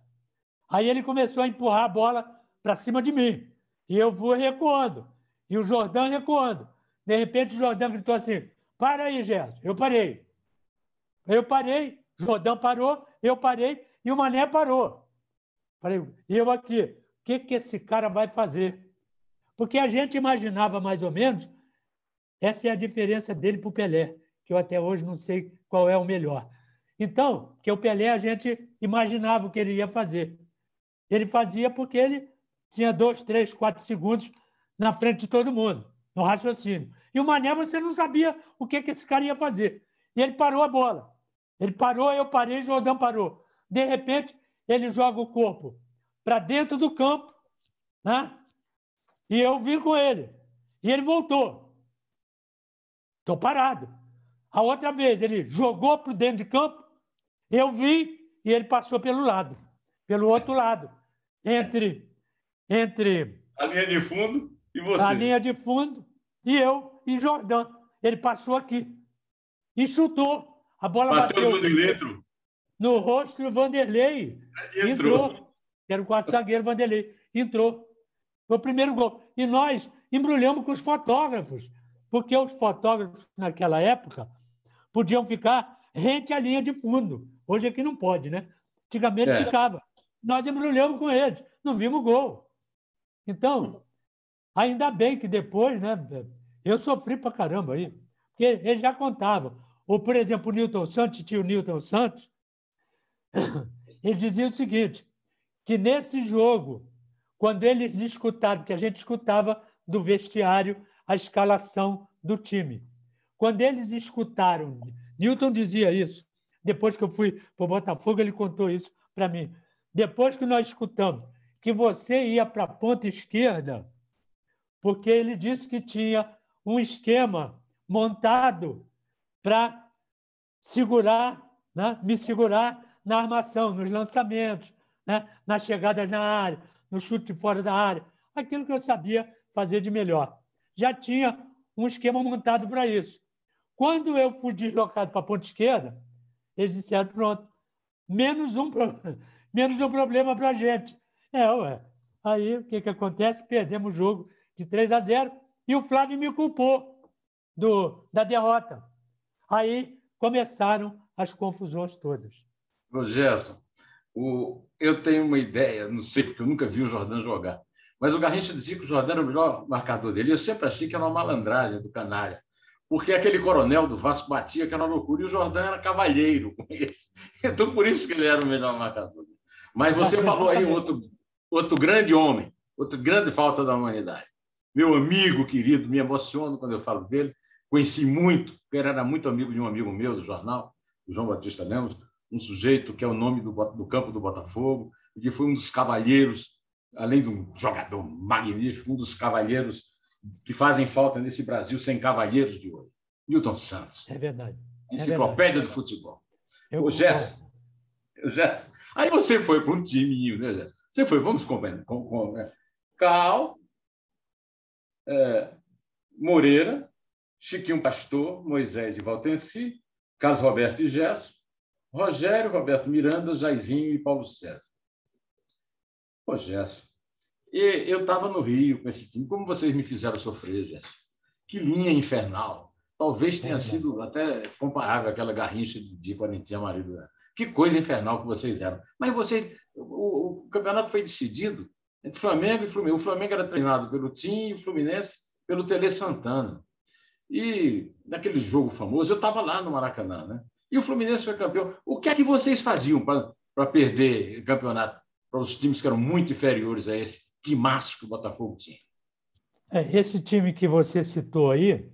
Aí ele começou a empurrar a bola para cima de mim. E eu vou recuando. E o Jordão recuando. De repente, o Jordão gritou assim: Para aí, Gerson. Eu parei. Eu parei. Jordão parou. Eu parei. E o Mané parou. Falei, eu aqui. O que, que esse cara vai fazer? Porque a gente imaginava mais ou menos. Essa é a diferença dele para o Pelé que eu até hoje não sei qual é o melhor. Então, que o Pelé a gente imaginava o que ele ia fazer. Ele fazia porque ele tinha dois, três, quatro segundos na frente de todo mundo, no raciocínio. E o Mané, você não sabia o que, que esse cara ia fazer. E ele parou a bola. Ele parou, eu parei, Jordão parou. De repente, ele joga o corpo para dentro do campo, né? E eu vim com ele. E ele voltou. Estou parado. A outra vez, ele jogou para dentro de campo, eu vi e ele passou pelo lado, pelo outro lado, entre entre a linha de fundo e você. A linha de fundo e eu e Jordão. Ele passou aqui e chutou. A bola bateu, bateu no rosto do Vanderlei. Entrou. entrou. Era o quarto zagueiro Vanderlei. Entrou. Foi o primeiro gol. E nós embrulhamos com os fotógrafos, porque os fotógrafos naquela época podiam ficar rente à linha de fundo. Hoje aqui não pode, né? Antigamente é. ficava. Nós embrulhamos com eles, não vimos gol. Então, ainda bem que depois, né? Eu sofri pra caramba aí, porque eles já contavam. Ou, por exemplo, o Newton Santos, tio Newton Santos, ele dizia o seguinte: que nesse jogo, quando eles escutaram, que a gente escutava do vestiário a escalação do time. Quando eles escutaram, Newton dizia isso, depois que eu fui para o Botafogo, ele contou isso para mim. Depois que nós escutamos que você ia para a ponta esquerda, porque ele disse que tinha um esquema montado para segurar, né? me segurar na armação, nos lançamentos, né? nas chegadas na área, no chute fora da área, aquilo que eu sabia fazer de melhor. Já tinha um esquema montado para isso. Quando eu fui deslocado para a ponta esquerda, eles disseram, pronto, menos um, menos um problema para a gente. É, ué. Aí, o que, que acontece? Perdemos o jogo de 3 a 0 e o Flávio me culpou do, da derrota. Aí começaram as confusões todas. Ô, Gerson, o, eu tenho uma ideia, não sei, porque eu nunca vi o Jordão jogar, mas o Garrincha dizia que o Jordão era o melhor marcador dele. Eu sempre achei que era uma malandragem do canalha porque aquele coronel do Vasco batia aquela loucura e o Jordão era cavalheiro. então, por isso que ele era o melhor marcador. Mas você falou aí outro, outro grande homem, outra grande falta da humanidade. Meu amigo querido, me emociono quando eu falo dele. Conheci muito, porque ele era muito amigo de um amigo meu do jornal, o João Batista Lemos, um sujeito que é o nome do, do campo do Botafogo, e que foi um dos cavalheiros, além de um jogador magnífico, um dos cavalheiros que fazem falta nesse Brasil sem cavalheiros de hoje. Newton Santos. É verdade. É Enciclopédia é verdade. do futebol. Eu, o Gerson. Gerson. Aí você foi para um timinho, né, Gerson? Você foi, vamos combinar. Com, com, né? Cal, é, Moreira, Chiquinho Pastor, Moisés e Valtenci, Caso Roberto e Gerson, Rogério, Roberto Miranda, Jaizinho e Paulo César. Ô, Gerson, e eu estava no Rio com esse time. Como vocês me fizeram sofrer, gente? Que linha infernal. Talvez tenha sido até comparável àquela garrincha de Corinthians Amarelo. Que coisa infernal que vocês eram. Mas o, o campeonato foi decidido entre Flamengo e Fluminense. O Flamengo era treinado pelo Tim e o Fluminense pelo Tele Santana. E naquele jogo famoso, eu estava lá no Maracanã, né? E o Fluminense foi campeão. O que é que vocês faziam para perder campeonato para os times que eram muito inferiores a esse timaço que o Botafogo tinha. É, esse time que você citou aí,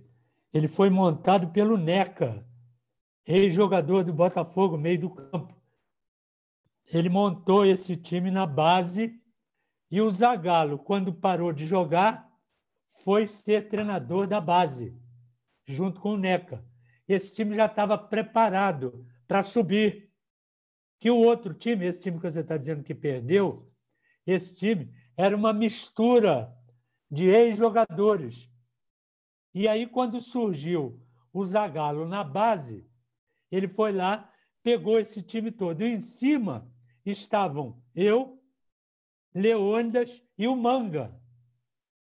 ele foi montado pelo Neca, ex-jogador do Botafogo, meio do campo. Ele montou esse time na base e o Zagallo, quando parou de jogar, foi ser treinador da base, junto com o Neca. Esse time já estava preparado para subir. Que o outro time, esse time que você está dizendo que perdeu, esse time era uma mistura de ex-jogadores. E aí, quando surgiu o Zagallo na base, ele foi lá, pegou esse time todo. E em cima estavam eu, Leônidas e o Manga.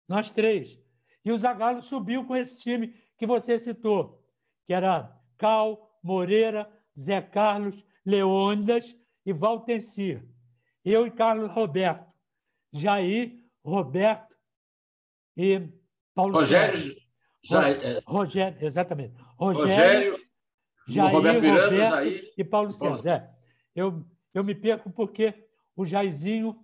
Nós três. E o Zagallo subiu com esse time que você citou, que era Cal, Moreira, Zé Carlos, Leônidas e Valtencir. Eu e Carlos Roberto. Jair, Roberto e Paulo Rogério. É. Rogério, exatamente. Rogério, Rogério Jair, Roberto, Miranda, Roberto Jair, e Paulo, Paulo É. Eu, eu me perco porque o Jairzinho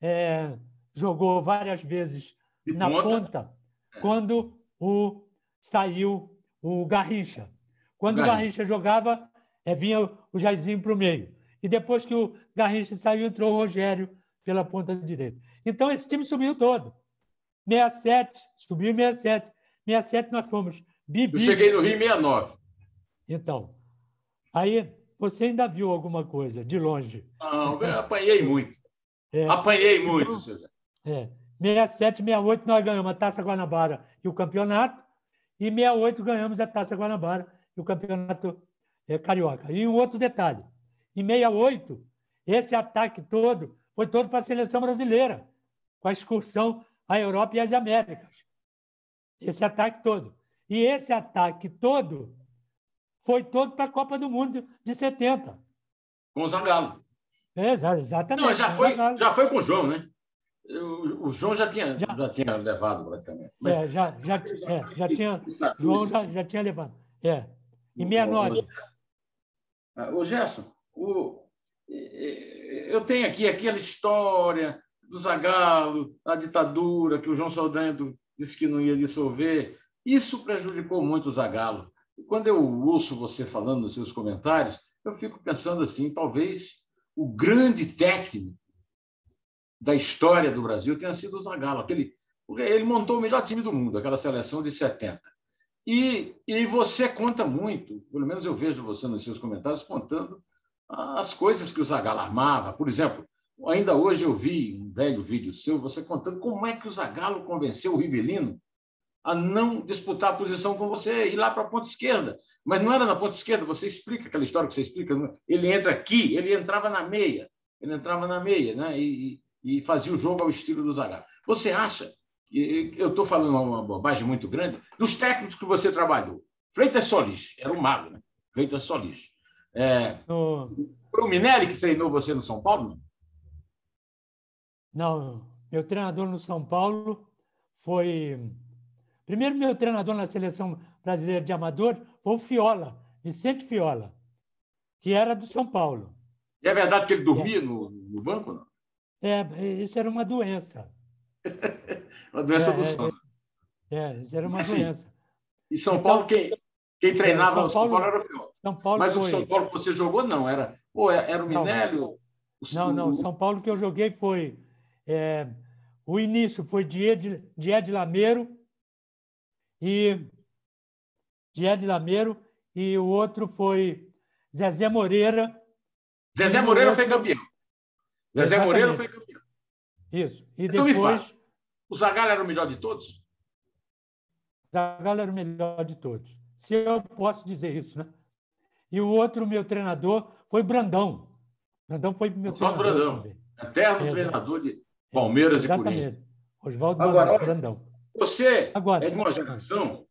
é, jogou várias vezes de na ponta, ponta é. quando o saiu o Garrincha. Quando o Garrincha, Garrincha jogava, é, vinha o Jairzinho para o meio. E depois que o Garrincha saiu, entrou o Rogério pela ponta direita. Então, esse time subiu todo. 67, subiu 67. 67 nós fomos bibi. Eu cheguei no Rio em 69. Então, aí você ainda viu alguma coisa de longe? Não, eu apanhei muito. É. Apanhei então, muito, seu Zé. É. 67, 68 nós ganhamos a Taça Guanabara e o campeonato. E 68 ganhamos a Taça Guanabara e o campeonato é, carioca. E um outro detalhe: em 68, esse ataque todo foi todo para a seleção brasileira com a excursão à Europa e às Américas. Esse ataque todo. E esse ataque todo foi todo para a Copa do Mundo de 70. Com o Zagallo. É, exatamente. Não, já foi, já foi com o João, né? O, o João já tinha, já, já tinha levado praticamente. Mas... É, já, já, é, já tinha. João já, já tinha levado. É. Em 69. O Gerson, o, eu tenho aqui aquela história do Zagalo, da ditadura, que o João Saldanha disse que não ia dissolver. Isso prejudicou muito o Zagalo. E quando eu ouço você falando nos seus comentários, eu fico pensando assim: talvez o grande técnico da história do Brasil tenha sido o Zagallo. Aquele, ele montou o melhor time do mundo, aquela seleção de 70. E, e você conta muito, pelo menos eu vejo você nos seus comentários contando as coisas que o Zagallo armava. Por exemplo, Ainda hoje eu vi um velho vídeo seu, você contando como é que o Zagallo convenceu o Ribelino a não disputar a posição com você, e ir lá para a ponta esquerda. Mas não era na ponta esquerda, você explica aquela história que você explica. É? Ele entra aqui, ele entrava na meia, ele entrava na meia, né? E, e fazia o jogo ao estilo do Zagallo. Você acha, eu estou falando uma bobagem muito grande, dos técnicos que você trabalhou. Freitas Solis, era um mago, né? Freitas Solis. É, oh. Foi o Minelli que treinou você no São Paulo? Não? Não, meu treinador no São Paulo foi. Primeiro, meu treinador na seleção brasileira de amador foi o Fiola, Vicente Fiola, que era do São Paulo. E é verdade que ele dormia é. no, no, banco? Não? É, isso era uma doença. uma doença é, do é, sono. É, é, isso era uma assim, doença. E São então, Paulo, quem, quem é, treinava São Paulo, São Paulo era o Fiola. São Paulo Mas foi. o São Paulo que você jogou, não. Era, ou é, era o Minério. Não, o, não, o... São Paulo que eu joguei foi é, o início foi de Ed, de Ed Lameiro e de Ed Lameiro e o outro foi Zezé Moreira. Zezé Moreira outro... foi campeão. Zezé Exatamente. Moreira foi campeão. Isso. E então depois... me fala, o Zagal era o melhor de todos? Zagal era o melhor de todos. Se eu posso dizer isso, né? E o outro meu treinador foi Brandão. Brandão foi meu Só treinador. Brandão. Também. Eterno Exato. treinador de Palmeiras Exatamente. e Corinthians. Oswaldo Agora, Brandão. Você Agora. é de uma geração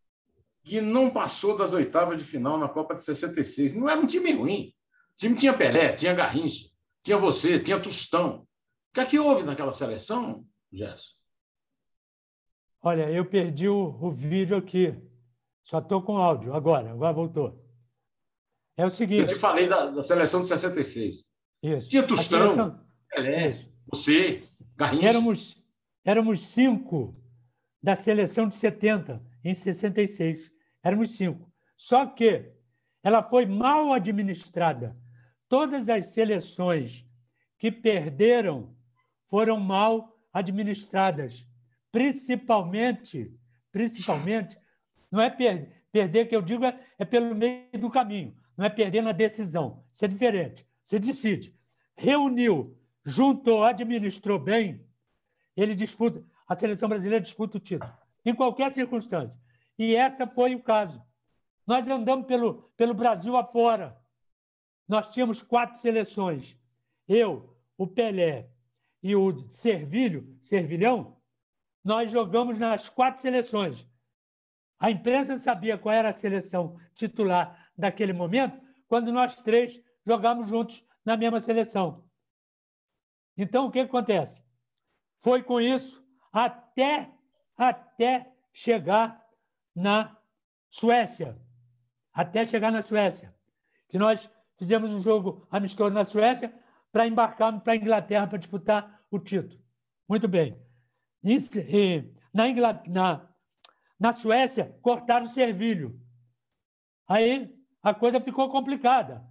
que não passou das oitavas de final na Copa de 66. Não era um time ruim. O time tinha Pelé, tinha Garrincha, tinha você, tinha Tostão. O que é que houve naquela seleção, Gerson? Olha, eu perdi o, o vídeo aqui. Só estou com áudio agora, agora voltou. É o seguinte. Eu te falei da, da seleção de 66. Isso. Tinha Tostão, é seleção... Pelé. Isso. Você, Garrincha. Éramos, éramos cinco da seleção de 70, em 66. Éramos cinco. Só que ela foi mal administrada. Todas as seleções que perderam foram mal administradas, principalmente, principalmente, não é per perder que eu digo é, é, pelo meio do caminho, não é perder na decisão, isso é diferente. Você decide. Reuniu juntou, administrou bem, ele disputa, a seleção brasileira disputa o título, em qualquer circunstância. E essa foi o caso. Nós andamos pelo, pelo Brasil afora. Nós tínhamos quatro seleções. Eu, o Pelé e o Servilho, Servilhão, nós jogamos nas quatro seleções. A imprensa sabia qual era a seleção titular daquele momento, quando nós três jogamos juntos na mesma seleção. Então, o que acontece? Foi com isso até, até chegar na Suécia. Até chegar na Suécia. Que nós fizemos um jogo amistoso na Suécia para embarcarmos para a Inglaterra para disputar o título. Muito bem. Isso, e, na, Ingl... na, na Suécia, cortaram o servilho. Aí a coisa ficou complicada.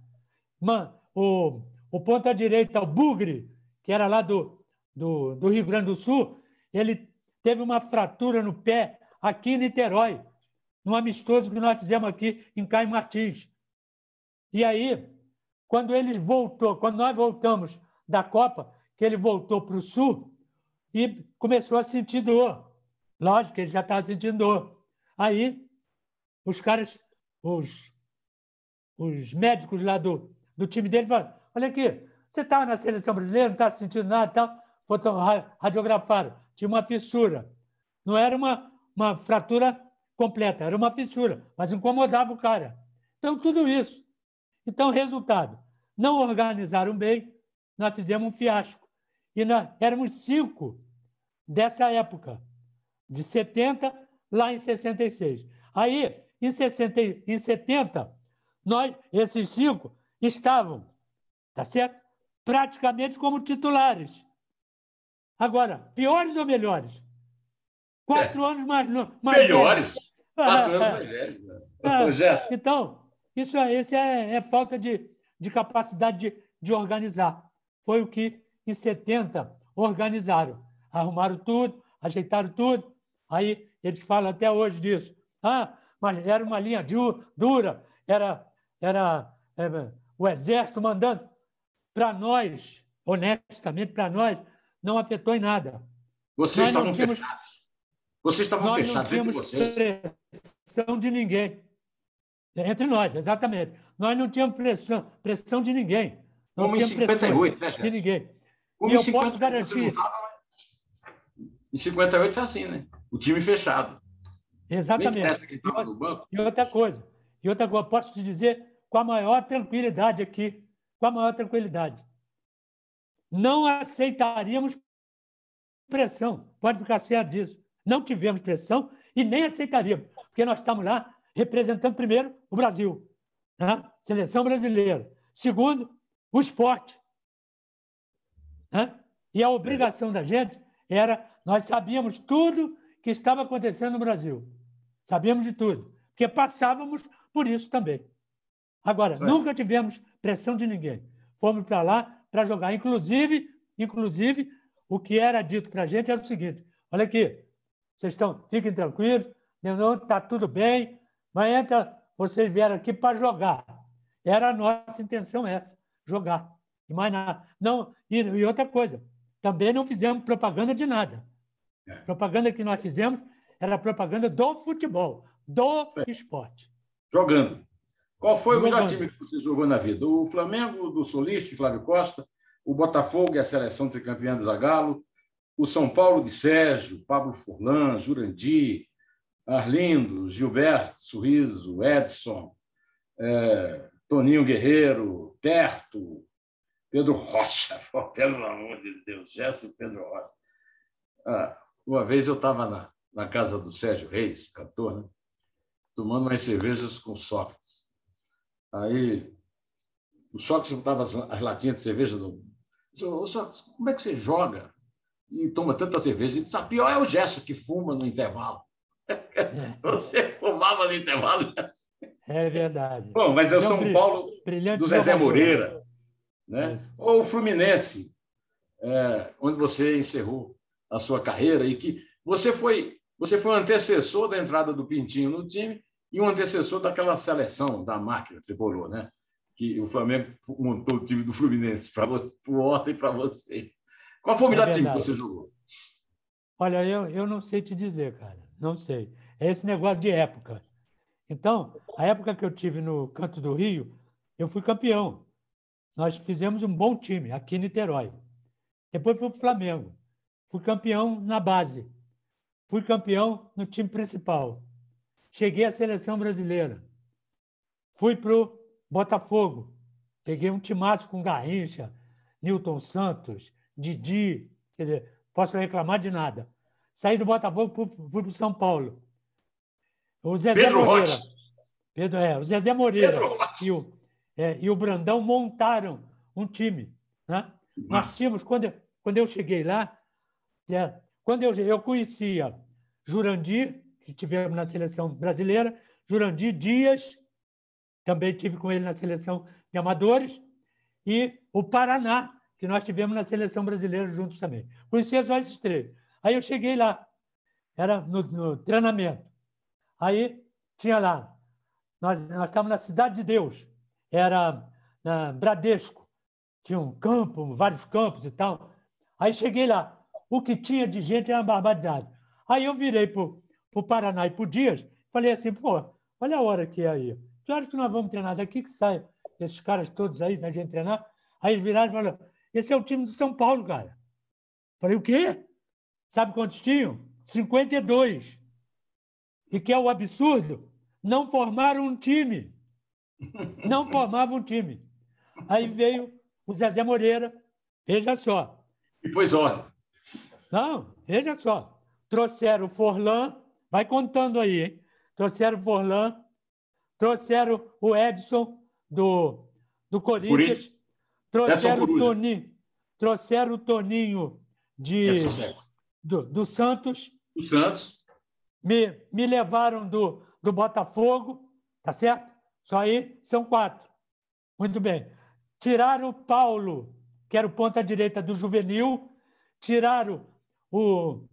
Man, o, o ponta-direita, o Bugre, que era lá do, do, do Rio Grande do Sul, ele teve uma fratura no pé aqui em Niterói, num amistoso que nós fizemos aqui em Caio Martins. E aí, quando ele voltou, quando nós voltamos da Copa, que ele voltou para o Sul e começou a sentir dor. Lógico que ele já estava sentindo dor. Aí, os caras, os, os médicos lá do, do time dele falaram, olha aqui, você estava tá na seleção brasileira, não estava tá sentindo nada e tal. Radiografaram. Tinha uma fissura. Não era uma, uma fratura completa, era uma fissura, mas incomodava o cara. Então, tudo isso. Então, resultado: não organizaram bem, nós fizemos um fiasco. E nós, éramos cinco dessa época, de 70 lá em 66. Aí, em, 60, em 70, nós, esses cinco, estavam, tá certo? praticamente como titulares. Agora, piores ou melhores? Quatro é. anos mais, mais Melhores. Velhos. Quatro anos mais velhos. Ah, então, isso, é, isso é, é falta de, de capacidade de, de organizar. Foi o que, em 70, organizaram. Arrumaram tudo, ajeitaram tudo. Aí eles falam até hoje disso. Ah, mas era uma linha dura, era, era é, o exército mandando para nós, honestamente, para nós, não afetou em nada. Vocês nós estavam tínhamos, fechados. Vocês estavam fechados entre vocês. pressão de ninguém. É, entre nós, exatamente. Nós não tínhamos pressão, pressão de ninguém. Não Como em 58, né, De ninguém. Como e eu posso garantir. Tava... Né? Em 58 foi assim, né? O time fechado. Exatamente. E outra coisa. E outra coisa, posso te dizer com a maior tranquilidade aqui com a maior tranquilidade. Não aceitaríamos pressão, pode ficar certo disso. Não tivemos pressão e nem aceitaríamos, porque nós estamos lá representando, primeiro, o Brasil, né? seleção brasileira. Segundo, o esporte. Né? E a obrigação da gente era, nós sabíamos tudo que estava acontecendo no Brasil. Sabíamos de tudo, porque passávamos por isso também. Agora, Isso nunca é. tivemos pressão de ninguém. Fomos para lá para jogar. Inclusive, inclusive, o que era dito para a gente era o seguinte: olha aqui, vocês estão, fiquem tranquilos, está tudo bem, mas entra, vocês vieram aqui para jogar. Era a nossa intenção essa, jogar. E mais nada. Não, e, e outra coisa, também não fizemos propaganda de nada. É. Propaganda que nós fizemos era propaganda do futebol, do esporte. Jogando. Qual foi o melhor time que você jogou na vida? O Flamengo do Solista, Flávio Costa, o Botafogo e a seleção tricampeã do Zagalo, o São Paulo de Sérgio, Pablo Furlan, Jurandi, Arlindo, Gilberto Sorriso, Edson, é, Toninho Guerreiro, Terto, Pedro Rocha, pelo amor de Deus, Gerson Pedro Rocha. Ah, uma vez eu estava na, na casa do Sérgio Reis, cantor, né? tomando umas cervejas com Sócrates. Aí o Sócrates juntava as, as latinhas de cerveja do. Disse, Sócrates, como é que você joga e toma tanta cerveja? Ele disse, a ah, pior é o gesto que fuma no intervalo. É. Você fumava no intervalo. É verdade. Bom, mas é o São Paulo do Zezé Moreira. Né? Ou o Fluminense, é, onde você encerrou a sua carreira e que você foi, você foi o antecessor da entrada do Pintinho no time e um antecessor daquela seleção da máquina tricolor, né? Que o Flamengo montou o time do Fluminense para o e para você. Qual foi o é melhor é time que você jogou? Olha, eu, eu não sei te dizer, cara. Não sei. É esse negócio de época. Então, a época que eu tive no Canto do Rio, eu fui campeão. Nós fizemos um bom time aqui em Niterói. Depois fui para o Flamengo. Fui campeão na base. Fui campeão no time principal. Cheguei à seleção brasileira. Fui para o Botafogo. Peguei um timaço com Garrincha, Newton Santos, Didi. Quer dizer, posso reclamar de nada. Saí do Botafogo, fui para o São Paulo. O Zezé Pedro Moreira. Rocha. Pedro, é, o Zezé Moreira e o, é, e o Brandão montaram um time. Né? Nós tínhamos, quando, quando eu cheguei lá, é, quando eu, eu conhecia Jurandir, que tivemos na seleção brasileira, Jurandir Dias, também tive com ele na seleção de amadores, e o Paraná, que nós tivemos na seleção brasileira juntos também. Conhecia só esses três. Aí eu cheguei lá, era no, no treinamento. Aí tinha lá, nós, nós estávamos na Cidade de Deus, era na Bradesco, tinha um campo, vários campos e tal. Aí cheguei lá, o que tinha de gente era uma barbaridade. Aí eu virei para para o Paraná e para o Dias, falei assim, pô, olha a hora que é aí. Que hora que nós vamos treinar daqui que sai esses caras todos aí, da gente treinar? Aí eles viraram e falaram, esse é o time do São Paulo, cara. Falei, o quê? Sabe quantos tinham? 52. E que é o absurdo? Não formaram um time. Não formavam um time. Aí veio o Zezé Moreira, veja só. E pois olha. Não, veja só. Trouxeram o Forlan, Vai contando aí, hein? Trouxeram o Forlan, trouxeram o Edson do, do Corinthians, trouxeram o Toninho, trouxeram o Toninho de, do, do Santos. Do Santos. Me, me levaram do, do Botafogo, tá certo? Só aí são quatro. Muito bem. Tiraram o Paulo, que era o ponta-direita do Juvenil, tiraram o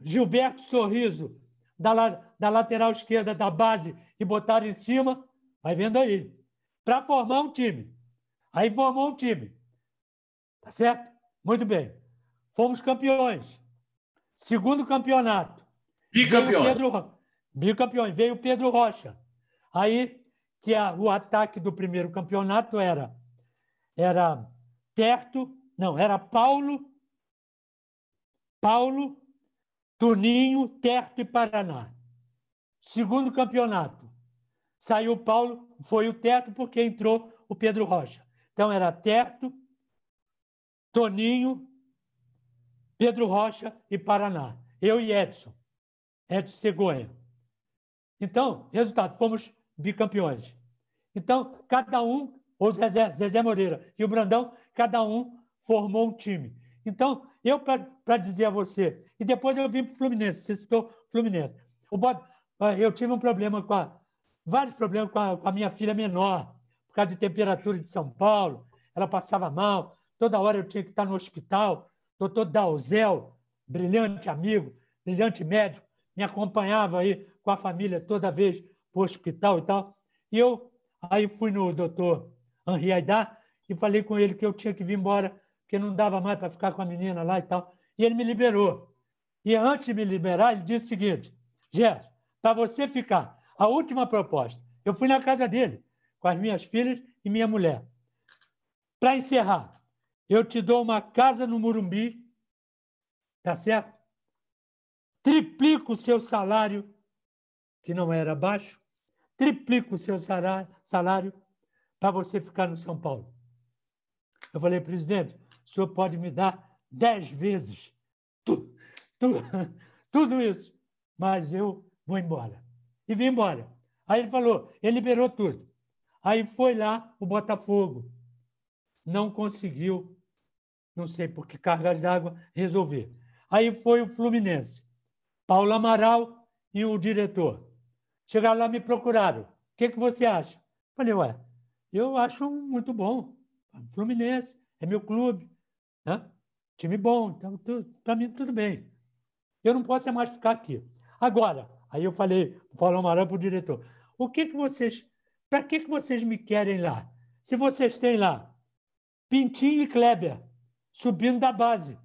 Gilberto Sorriso, da, da lateral esquerda da base e botaram em cima, vai vendo aí. Para formar um time. Aí formou um time. Tá certo? Muito bem. Fomos campeões. Segundo campeonato. Bicampeões. Bicampeões. Veio Pedro Rocha. Aí que a, o ataque do primeiro campeonato era era Terto, não, era Paulo, Paulo, Tuninho, Terto e Paraná. Segundo campeonato. Saiu o Paulo, foi o Terto, porque entrou o Pedro Rocha. Então era Terto, Toninho, Pedro Rocha e Paraná. Eu e Edson. Edson Cegonha. Então, resultado, fomos bicampeões. Então, cada um, o Zezé, Zezé Moreira e o Brandão, cada um formou um time. Então, eu para dizer a você, e depois eu vim para o Fluminense, você citou Fluminense. O Bob, ah, eu tive um problema com a, vários problemas com a, com a minha filha menor, por causa de temperatura de São Paulo, ela passava mal, toda hora eu tinha que estar no hospital. Doutor Dalzel, brilhante amigo, brilhante médico, me acompanhava aí com a família toda vez para o hospital e tal. E eu aí fui no doutor Henri Aidar e falei com ele que eu tinha que vir embora que não dava mais para ficar com a menina lá e tal. E ele me liberou. E antes de me liberar, ele disse o seguinte: Gerson, para você ficar, a última proposta. Eu fui na casa dele, com as minhas filhas e minha mulher. Para encerrar, eu te dou uma casa no Murumbi, tá certo? Triplico o seu salário, que não era baixo, triplico o seu salário para você ficar no São Paulo. Eu falei, presidente, o senhor pode me dar dez vezes tu, tu, tudo isso, mas eu vou embora. E vim embora. Aí ele falou, ele liberou tudo. Aí foi lá o Botafogo. Não conseguiu, não sei por que cargas d'água, resolver. Aí foi o Fluminense. Paulo Amaral e o diretor. Chegaram lá me procuraram. O que, que você acha? Falei, ué, eu acho muito bom. Fluminense, é meu clube. Né? Time bom, então para mim tudo bem. Eu não posso mais ficar aqui. Agora, aí eu falei para o Paulo Amaral, para o diretor, o que, que vocês, para que, que vocês me querem lá? Se vocês têm lá Pintinho e Kleber subindo da base,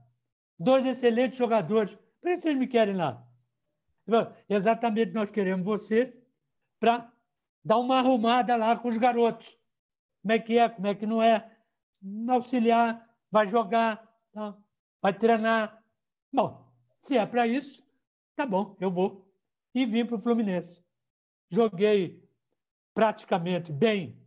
dois excelentes jogadores, para que vocês me querem lá? Exatamente, nós queremos você para dar uma arrumada lá com os garotos. Como é que é, como é que não é, auxiliar vai jogar, tá? vai treinar. Bom, se é para isso, tá bom, eu vou. E vim para o Fluminense. Joguei praticamente bem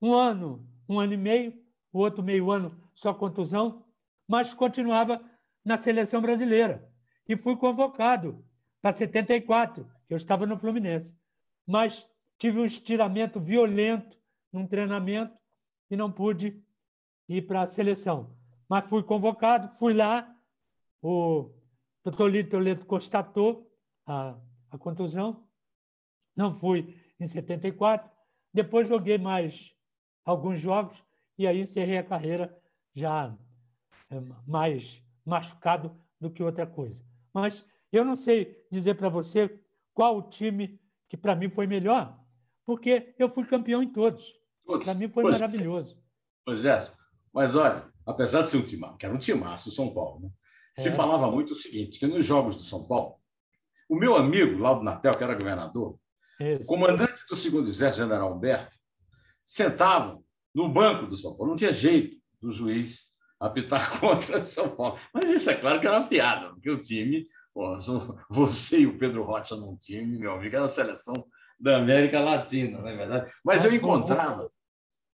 um ano, um ano e meio, o outro meio ano só contusão, mas continuava na seleção brasileira. E fui convocado para 74, eu estava no Fluminense. Mas tive um estiramento violento num treinamento e não pude ir para a seleção. Mas fui convocado, fui lá, o doutor Lito Toledo constatou a, a contusão, não fui em 74, depois joguei mais alguns jogos e aí encerrei a carreira já é, mais machucado do que outra coisa. Mas eu não sei dizer para você qual o time que para mim foi melhor, porque eu fui campeão em todos. todos. Para mim foi pois, é. maravilhoso. Pois é, mas olha, apesar de ser um timaço, que era um timaço do São Paulo, né? se é. falava muito o seguinte, que nos jogos do São Paulo, o meu amigo, do Natel, que era governador, o comandante do segundo exército, general Humberto, sentava no banco do São Paulo. Não tinha jeito do juiz apitar contra São Paulo. Mas isso é claro que era uma piada, porque o time, pô, você e o Pedro Rocha num time, meu amigo, era a seleção da América Latina, não é verdade? Mas eu encontrava,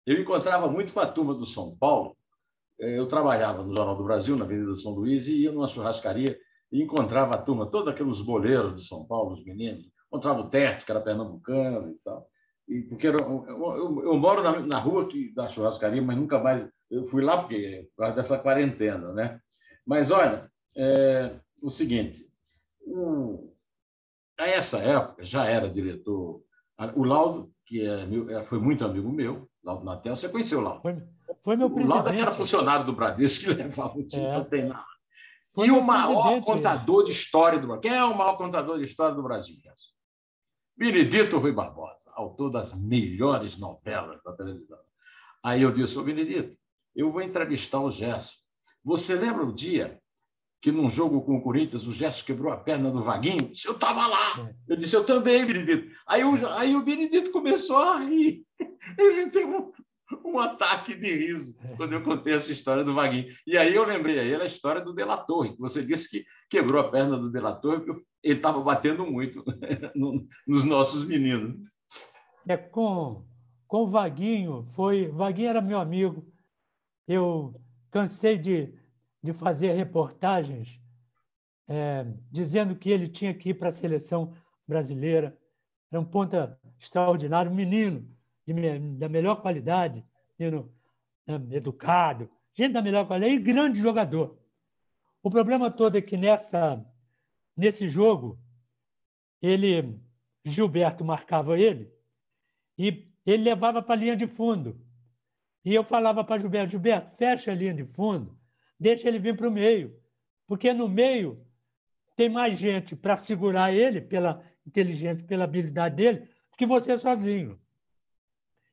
eu encontrava muito com a turma do São Paulo, eh, eu trabalhava no Jornal do Brasil, na Avenida São Luís, e ia numa churrascaria e encontrava a turma, todos aqueles boleiros de São Paulo, os meninos. Encontrava o Terte, que era pernambucano e tal. E porque eu, eu, eu, moro na, na rua que, da churrascaria, mas nunca mais. Eu fui lá porque, por causa dessa quarentena, né? Mas olha, é, o seguinte: a essa época já era diretor. O Laudo, que é, é, foi muito amigo meu, Laudo Natel, você conheceu o Laudo? Foi. Foi meu presidente. O Lauda era funcionário do Bradesco que levava o título, é. tem nada. Foi e o maior contador de história do Brasil. Quem é o maior contador de história do Brasil, Benedito Rui Barbosa, autor das melhores novelas da televisão. Aí eu disse, ô Benedito, eu vou entrevistar o Gerson. Você lembra o dia que num jogo com o Corinthians o Gerson quebrou a perna do Vaguinho? Eu estava lá. É. Eu disse, eu também, Benedito. Aí o, é. aí o Benedito começou a rir. Ele tem um, um ataque de riso é. quando eu contei essa história do Vaguinho. E aí eu lembrei a ele a história do Delator, você disse que quebrou a perna do Delator porque ele estava batendo muito nos nossos meninos. É com com o Vaguinho, foi, Vaguinho era meu amigo. Eu cansei de, de fazer reportagens é, dizendo que ele tinha que ir para a seleção brasileira. Era um ponta extraordinário, um menino de, da melhor qualidade, menino né, educado, gente da melhor qualidade e grande jogador. O problema todo é que nessa, nesse jogo, ele Gilberto marcava ele e ele levava para a linha de fundo. E eu falava para Gilberto, Gilberto, fecha a linha de fundo, deixa ele vir para o meio, porque no meio tem mais gente para segurar ele pela inteligência, pela habilidade dele, do que você sozinho.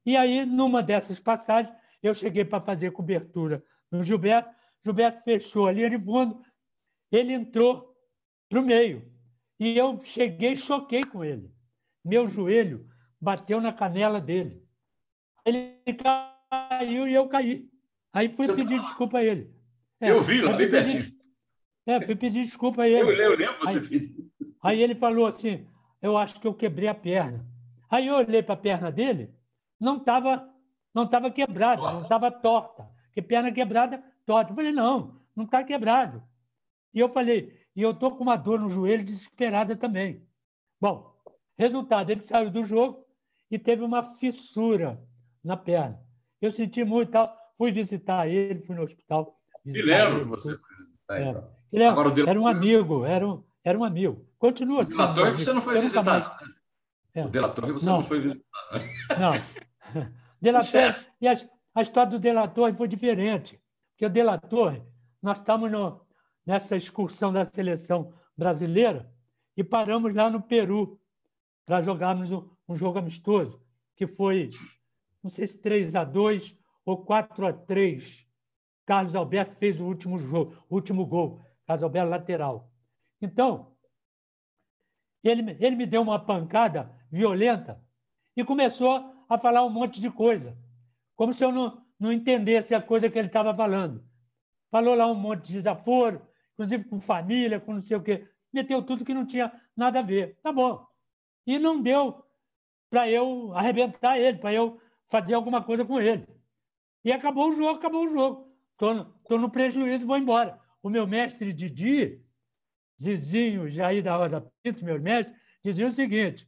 E aí, numa dessas passagens, eu cheguei para fazer cobertura no Gilberto, Gilberto fechou ali, ele voando, ele entrou para o meio. E eu cheguei e choquei com ele. Meu joelho bateu na canela dele. Ele caiu e eu caí. Aí fui pedir desculpa a ele. É, eu vi lá, bem pertinho. É, fui pedir desculpa a ele. Eu, eu lembro você aí, pediu. Aí ele falou assim: Eu acho que eu quebrei a perna. Aí eu olhei para a perna dele, não estava não tava quebrada, Nossa. não estava torta. Porque perna quebrada, torta. Eu falei, não, não está quebrado. E eu falei, e eu estou com uma dor no joelho desesperada também. Bom, resultado, ele saiu do jogo e teve uma fissura na perna. Eu senti muito tal. Fui visitar ele, fui no hospital. Me lembro você foi visitar é. ele. Era, Agora, era um amigo, era um, era um amigo. Continua assim. O delator é que você não foi visitar. Mais... Né? É. O delator é que você não, não foi visitar. Né? Não, Delator, e a, a, história do Delator foi diferente. Porque o Delator, nós estamos no, nessa excursão da seleção brasileira e paramos lá no Peru para jogarmos um, um, jogo amistoso, que foi, não sei se 3 a 2 ou 4 a 3 Carlos Alberto fez o último jogo, o último gol. Carlos Alberto lateral. Então, ele, ele me deu uma pancada violenta e começou a falar um monte de coisa, como se eu não, não entendesse a coisa que ele estava falando. Falou lá um monte de desaforo, inclusive com família, com não sei o quê. Meteu tudo que não tinha nada a ver. Tá bom. E não deu para eu arrebentar ele, para eu fazer alguma coisa com ele. E acabou o jogo, acabou o jogo. Estou no, tô no prejuízo, vou embora. O meu mestre Didi, Zizinho Jair da Rosa Pinto, meu mestre, dizia o seguinte: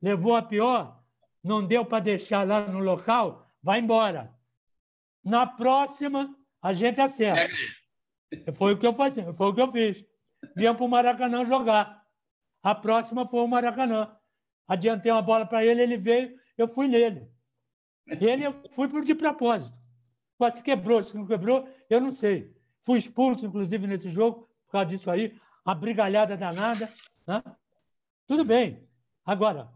levou a pior, não deu para deixar lá no local, vai embora. Na próxima, a gente acerta. É, é. Foi o que eu fazia, foi o que eu fiz. Vinha para o Maracanã jogar. A próxima foi o Maracanã. Adiantei uma bola para ele, ele veio, eu fui nele. Ele eu fui por de propósito. se quebrou, se não quebrou, eu não sei. Fui expulso, inclusive, nesse jogo, por causa disso aí, a brigalhada danada. Né? Tudo bem. Agora,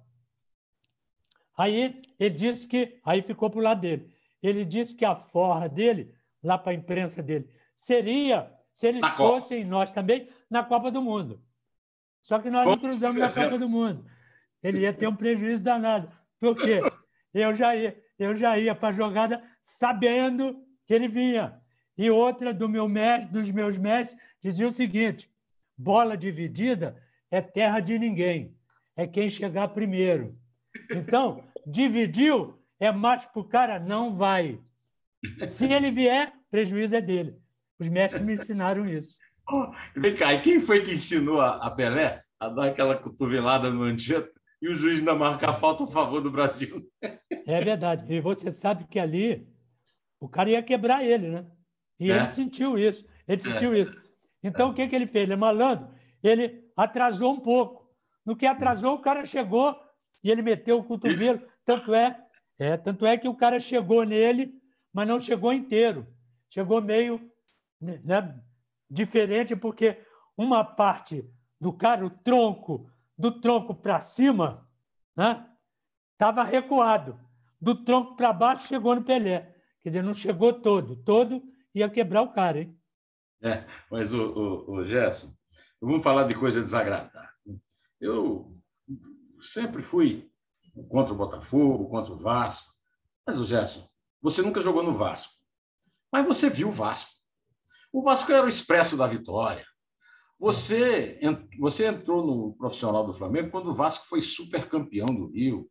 Aí ele disse que, aí ficou para o lado dele. Ele disse que a forra dele, lá para a imprensa dele, seria se eles fossem nós também na Copa do Mundo. Só que nós não cruzamos na Copa do Mundo. Ele ia ter um prejuízo danado. Por quê? Eu já ia, eu já ia para a jogada sabendo que ele vinha. E outra do meu mestre, dos meus mestres, dizia o seguinte: bola dividida é terra de ninguém, é quem chegar primeiro. Então, dividiu, é mais para o cara, não vai. Se ele vier, prejuízo é dele. Os mestres me ensinaram isso. Oh, vem cá, e quem foi que ensinou a Pelé a dar aquela cotovelada no Antieta e o juiz ainda marcar falta a favor do Brasil? É verdade. E você sabe que ali o cara ia quebrar ele, né? E é. ele sentiu isso. Ele é. sentiu é. isso. Então, é. o que, que ele fez? Ele é malandro. Ele atrasou um pouco. No que atrasou, o cara chegou e ele meteu o cotovelo. Tanto é, é, tanto é que o cara chegou nele, mas não chegou inteiro. Chegou meio né, né diferente, porque uma parte do cara, o tronco, do tronco para cima, estava né, recuado. Do tronco para baixo chegou no Pelé. Quer dizer, não chegou todo. Todo ia quebrar o cara, hein? É, mas o, o, o Gerson, vamos falar de coisa desagradável. Eu sempre fui contra o Botafogo, contra o Vasco. Mas, o Gerson, você nunca jogou no Vasco, mas você viu o Vasco. O Vasco era o expresso da vitória. Você, você entrou no profissional do Flamengo quando o Vasco foi super campeão do Rio,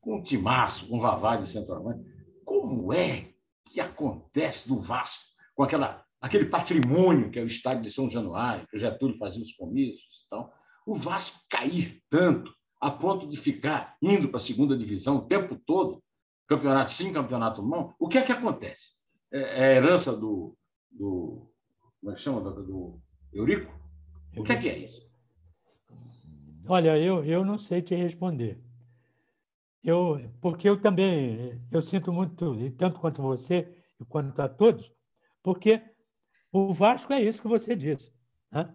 com o Timaço, com o Vavá de centroavante. Como é que acontece do Vasco com aquela, aquele patrimônio que é o estádio de São Januário, que o Getúlio fazia os comícios então, O Vasco cair tanto a ponto de ficar indo para a segunda divisão o tempo todo, campeonato sim, campeonato não, o que é que acontece? É, é a herança do, do como é que chama? Do, do Eurico? O que é que é isso? Olha, eu, eu não sei te responder. Eu, porque eu também eu sinto muito, e tanto quanto você e quanto a todos, porque o Vasco é isso que você disse. Né?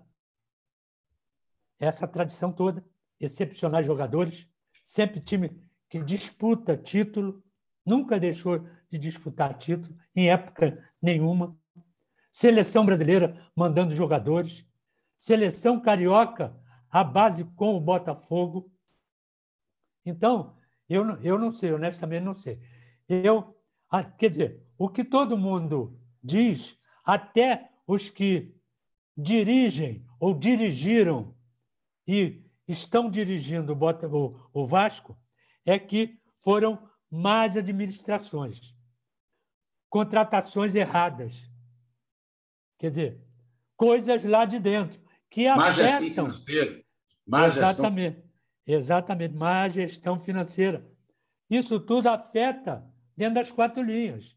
Essa tradição toda excepcionais jogadores, sempre time que disputa título, nunca deixou de disputar título em época nenhuma. Seleção brasileira mandando jogadores, seleção carioca a base com o Botafogo. Então, eu, eu não sei, honestamente não sei. Eu, ah, quer dizer, o que todo mundo diz, até os que dirigem ou dirigiram e estão dirigindo o Vasco é que foram más administrações, contratações erradas. Quer dizer, coisas lá de dentro que má afetam... Gestão financeira. exatamente, exatamente, má gestão financeira. Isso tudo afeta dentro das quatro linhas,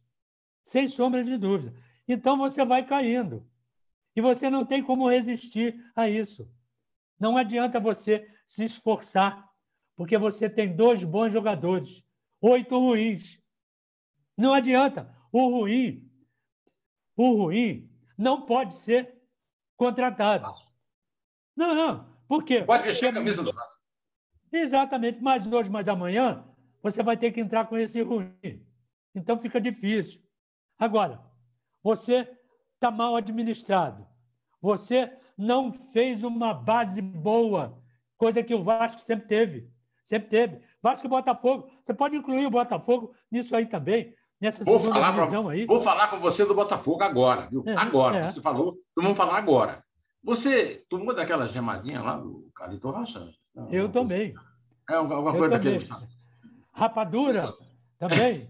sem sombra de dúvida. Então você vai caindo. E você não tem como resistir a isso. Não adianta você se esforçar, porque você tem dois bons jogadores, oito ruins. Não adianta. O ruim, o ruim não pode ser contratado. Não, não. Por quê? Pode vestir a camisa do Vasco. Exatamente. Mais hoje, mais amanhã, você vai ter que entrar com esse ruim. Então fica difícil. Agora, você está mal administrado. Você não fez uma base boa, coisa que o Vasco sempre teve. Sempre teve. Vasco e Botafogo. Você pode incluir o Botafogo nisso aí também, nessa vou segunda divisão pra, aí. Vou falar com você do Botafogo agora, viu? É, agora. É. Você falou, então vamos falar agora. Você tomou daquela gemadinha lá do Calito Rocha? Eu também É alguma coisa daquele. Rapadura também.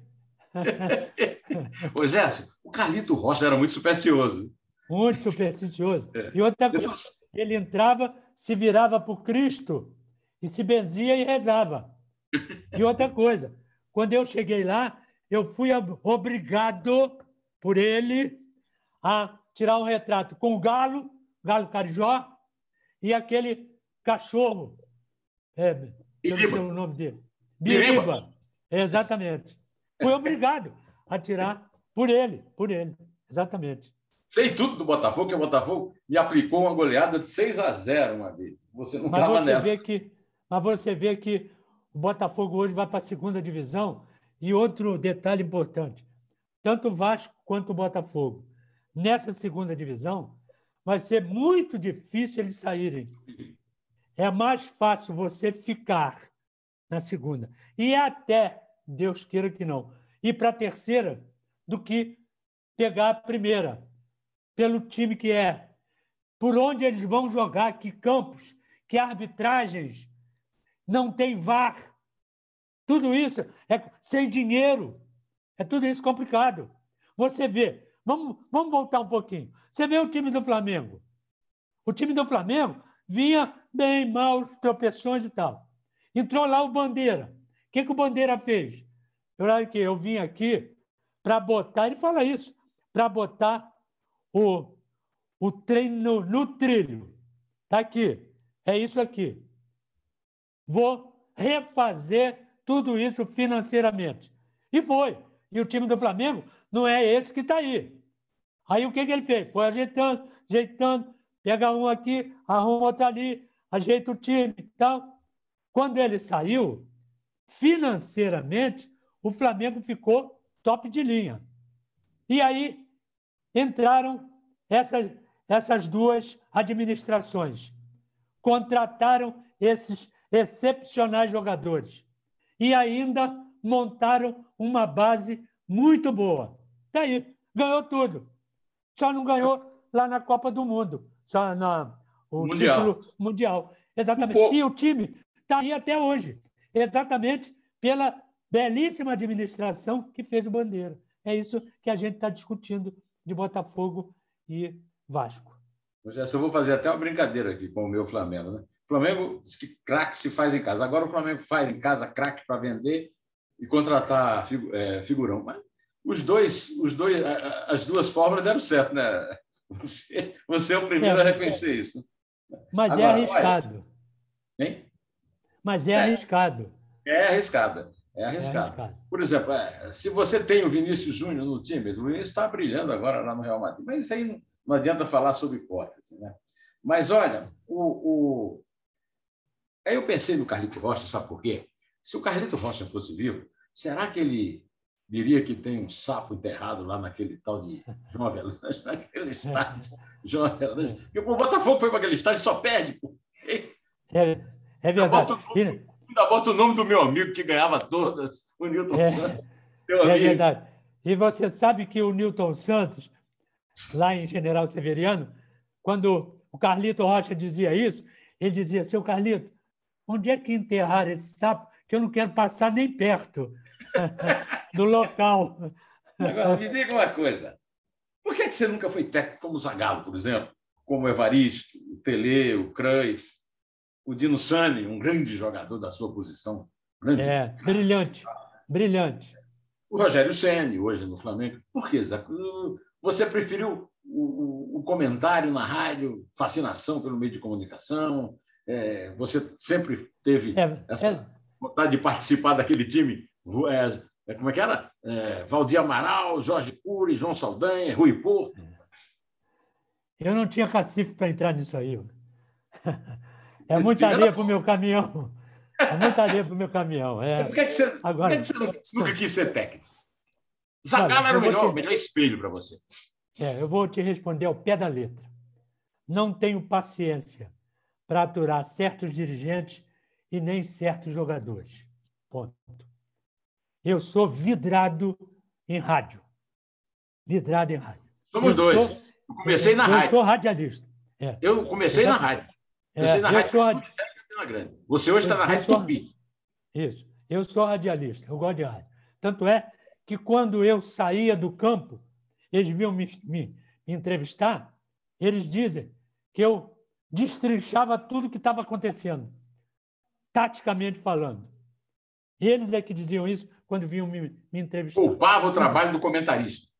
Ô, Jéssica, o Calito Rocha era muito supersticioso. Muito supersticioso. É. E outra coisa, ele entrava, se virava para o Cristo e se benzia e rezava. E outra coisa, quando eu cheguei lá, eu fui obrigado por ele a tirar um retrato com o galo, galo carijó, e aquele cachorro, é, eu não sei o nome dele, Biriba. Exatamente. Fui obrigado a tirar por ele, por ele, exatamente sei tudo do Botafogo, que o Botafogo me aplicou uma goleada de 6 a 0 uma vez. Você não estava nela. Vê que, mas você vê que o Botafogo hoje vai para a segunda divisão. E outro detalhe importante: tanto o Vasco quanto o Botafogo, nessa segunda divisão, vai ser muito difícil eles saírem. É mais fácil você ficar na segunda. E até, Deus queira que não, ir para a terceira do que pegar a primeira pelo time que é, por onde eles vão jogar, que campos, que arbitragens, não tem VAR. Tudo isso é sem dinheiro. É tudo isso complicado. Você vê, vamos, vamos voltar um pouquinho. Você vê o time do Flamengo. O time do Flamengo vinha bem, mal, tropeções e tal. Entrou lá o Bandeira. O que, que o Bandeira fez? Eu, eu vim aqui para botar, ele fala isso, para botar o, o treino no trilho. Está aqui. É isso aqui. Vou refazer tudo isso financeiramente. E foi. E o time do Flamengo não é esse que está aí. Aí o que, que ele fez? Foi ajeitando, ajeitando, pega um aqui, arruma outro ali, ajeita o time e tal. Quando ele saiu, financeiramente, o Flamengo ficou top de linha. E aí entraram essas, essas duas administrações, contrataram esses excepcionais jogadores e ainda montaram uma base muito boa. Daí, tá ganhou tudo. Só não ganhou lá na Copa do Mundo, só na o mundial. título mundial. Exatamente. Um e o time está aí até hoje, exatamente pela belíssima administração que fez o Bandeira. É isso que a gente está discutindo de Botafogo e Vasco. Eu só vou fazer até uma brincadeira aqui com o meu Flamengo. Né? O Flamengo diz que craque se faz em casa. Agora o Flamengo faz em casa craque para vender e contratar é, figurão. Mas os dois, os dois, as duas formas deram certo, né? Você, você é o primeiro é, a reconhecer é. isso. Mas é Agora, é arriscado. Olha, hein? Mas é, é arriscado. É arriscado. É, é arriscado. é arriscado. Por exemplo, é, se você tem o Vinícius Júnior no time, o Vinícius está brilhando agora lá no Real Madrid, mas isso aí não, não adianta falar sobre hipótese. Né? Mas olha, o, o... aí eu pensei no Carlito Rocha, sabe por quê? Se o Carlito Rocha fosse vivo, será que ele diria que tem um sapo enterrado lá naquele tal de João Avelange, naquele estádio? João Avelange. Porque o Botafogo foi para aquele estádio e só perde. É, é verdade. Ainda bota o nome do meu amigo que ganhava todas, o Newton é, Santos. é verdade. E você sabe que o Newton Santos, lá em General Severiano, quando o Carlito Rocha dizia isso, ele dizia: Seu Carlito, onde é que enterrar esse sapo? Que eu não quero passar nem perto do local. Agora, me diga uma coisa: por que, é que você nunca foi técnico como Zagallo, por exemplo? Como Evaristo, o Tele, o Cruyff? o Dino Sani, um grande jogador da sua posição. Grande. É, brilhante, brilhante. O Rogério Ceni hoje no Flamengo. Por que, Zac? Você preferiu o, o, o, comentário na rádio, fascinação pelo meio de comunicação? É, você sempre teve é, essa é... vontade de participar daquele time? É, é, como é que era? É, Valdir Amaral, Jorge Cury, João Saldanha, Rui Porto. Eu não tinha cacife para entrar nisso aí. É muita areia para o meu caminhão. É muita areia para o meu caminhão. É. Por que, é que você, Agora, é que você nunca, nunca quis ser técnico? Zagallo era o melhor, te... melhor espelho para você. É, eu vou te responder ao pé da letra. Não tenho paciência para aturar certos dirigentes e nem certos jogadores. Ponto. Eu sou vidrado em rádio. Vidrado em rádio. Somos eu dois. Sou... eu comecei na eu rádio. Eu sou radialista. É. Eu comecei Exato. na rádio. É, Você na sou... Rádio... É é você hoje está na Rádio é sou... Tupi. Isso. Eu sou radialista, eu gosto de rádio. Tanto é que quando eu saía do campo, eles vinham me, me, me entrevistar, eles dizem que eu destrinchava tudo que estava acontecendo, taticamente falando. Eles é que diziam isso quando vinham me, me entrevistar. Poupava o trabalho do comentarista.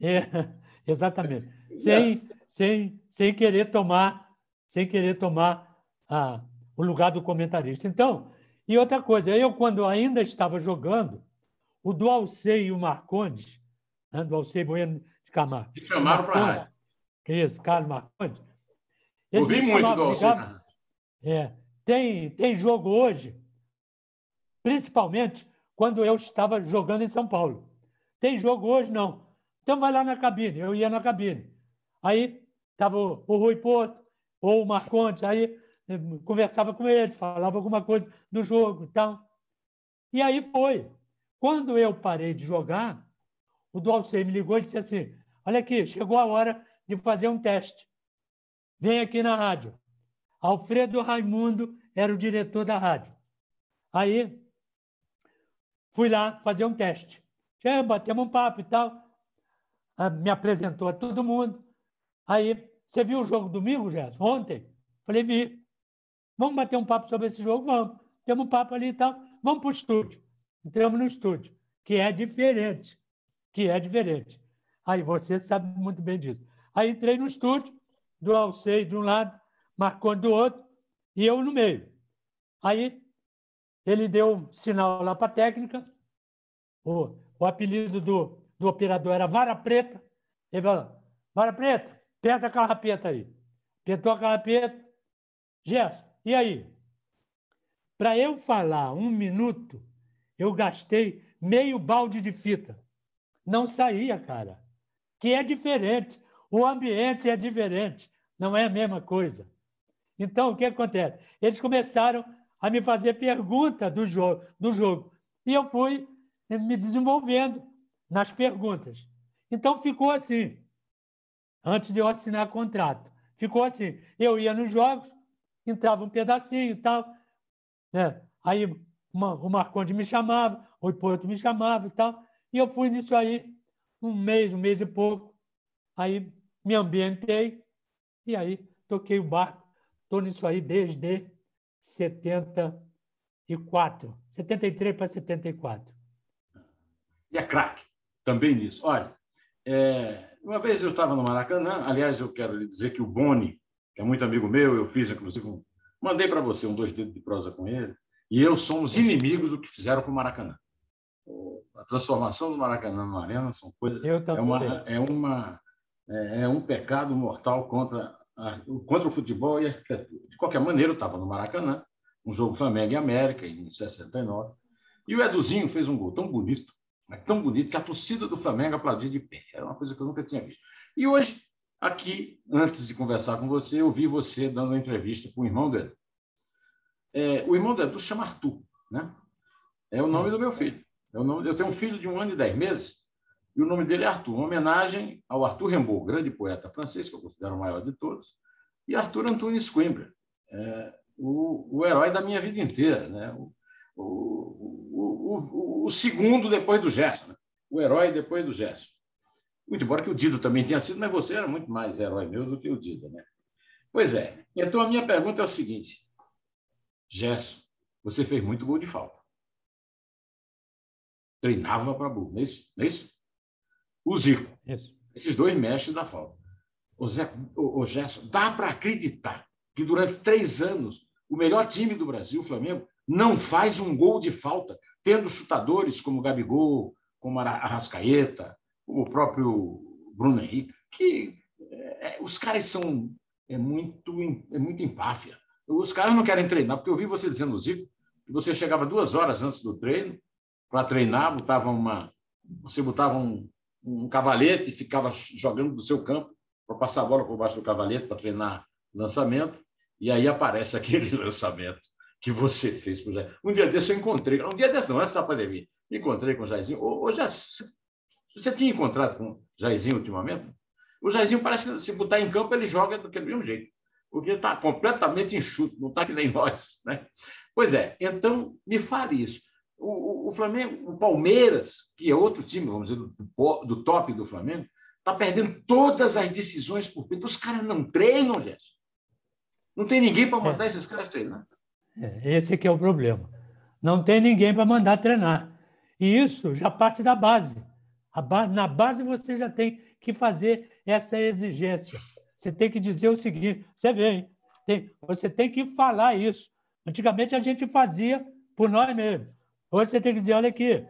É, exatamente. Sem, sem, sem querer tomar sem querer tomar ah, o lugar do comentarista. Então, e outra coisa, eu, quando ainda estava jogando, o Dualcei e o Marcondes, né, Dualcei Bueno de Camargo. Te chamaram para a rádio. Isso, Carlos Marcondes. Ouvi muito do Dualcei. É, tem, tem jogo hoje, principalmente quando eu estava jogando em São Paulo. Tem jogo hoje? Não. Então vai lá na cabine. Eu ia na cabine. Aí estava o, o Rui Porto, ou o Marcondes, aí conversava com ele, falava alguma coisa do jogo e tal. E aí foi. Quando eu parei de jogar, o Dualcei me ligou e disse assim: Olha aqui, chegou a hora de fazer um teste. Vem aqui na rádio. Alfredo Raimundo era o diretor da rádio. Aí fui lá fazer um teste. chama batemos um papo e tal. Ah, me apresentou a todo mundo. Aí você viu o jogo domingo, Gerson? Ontem? Falei, vi. Vamos bater um papo sobre esse jogo? Vamos. Temos um papo ali e tal. Vamos para o estúdio. Entramos no estúdio, que é diferente. Que é diferente. Aí você sabe muito bem disso. Aí entrei no estúdio, do Alcei de um lado, Marconi do outro, e eu no meio. Aí ele deu sinal lá para a técnica, o, o apelido do, do operador era Vara Preta. Ele falou, Vara Preta, Aperta a carrapeta aí. Apertou a carrapeta? Gerson, e aí? Para eu falar um minuto, eu gastei meio balde de fita. Não saía, cara. Que é diferente. O ambiente é diferente. Não é a mesma coisa. Então, o que acontece? Eles começaram a me fazer pergunta do jogo, do jogo. E eu fui me desenvolvendo nas perguntas. Então, ficou assim antes de eu assinar contrato. Ficou assim, eu ia nos jogos, entrava um pedacinho e tal, né? Aí uma, o Marconde me chamava, o Porto me chamava e tal, e eu fui nisso aí um mês, um mês e pouco. Aí me ambientei e aí toquei o barco. Estou nisso aí desde 74, 73 para 74. E é craque também nisso. Olha, é, uma vez eu estava no Maracanã, aliás, eu quero lhe dizer que o Boni, que é muito amigo meu, eu fiz inclusive, um, mandei para você um dois dedos de prosa com ele, e eu somos inimigos do que fizeram com o Maracanã. A transformação do Maracanã numa arena são coisas. é uma, é, uma é, é um pecado mortal contra, a, contra o futebol e a arquitetura. De qualquer maneira, eu estava no Maracanã, um jogo Flamengo e América, em 69, e o Eduzinho fez um gol tão bonito é tão bonito que a torcida do Flamengo aplaudia de pé. Era uma coisa que eu nunca tinha visto. E hoje, aqui, antes de conversar com você, eu vi você dando uma entrevista com o irmão dele. É, o irmão do Edu chama Arthur, né? É o nome do meu filho. É nome... eu tenho um filho de um ano e dez meses e o nome dele é Arthur, uma homenagem ao Arthur Rimbaud, grande poeta francês, que eu considero o maior de todos, e Arthur Antunes Coimbra, é, o, o, herói da minha vida inteira, né? O, o, o, o, segundo depois do Gerson, né? o herói depois do Gerson. Muito embora que o Dida também tenha sido, mas você era muito mais herói meu do que o Dida. Né? Pois é, então a minha pergunta é o seguinte: Gerson, você fez muito gol de falta. Treinava para burro, não é isso? Não é isso? O Zico. Isso. Esses dois mestres da falta. O, Zé, o, o Gerson, dá para acreditar que durante três anos o melhor time do Brasil, o Flamengo, não faz um gol de falta, tendo chutadores como Gabigol, como Arrascaeta, como o próprio Bruno Henrique, que é, é, os caras são é muito, é muito empáfia. Os caras não querem treinar, porque eu vi você dizendo, Zico, que você chegava duas horas antes do treino para treinar, botava uma, você botava um, um cavalete e ficava jogando do seu campo para passar a bola por baixo do cavalete para treinar lançamento, e aí aparece aquele lançamento que você fez para o Jair. Um dia desse eu encontrei, um dia desse não, antes da pandemia, encontrei com o Jairzinho. Ô, ô você tinha encontrado com o Jairzinho ultimamente? O Jairzinho parece que se botar em campo, ele joga do, mesmo jeito, porque está completamente enxuto, não está que nem nós. Né? Pois é, então me fale isso. O, o, o, Flamengo, o Palmeiras, que é outro time, vamos dizer, do, do top do Flamengo, está perdendo todas as decisões por pênalti. Os caras não treinam, Jéssica. Não tem ninguém para é. mandar é. esses caras treinar. É, esse que é o problema. Não tem ninguém para mandar treinar. E isso já parte da base. Na base você já tem que fazer essa exigência. Você tem que dizer o seguinte: você vê, hein? Tem, você tem que falar isso. Antigamente a gente fazia por nós mesmos. Hoje você tem que dizer: olha aqui,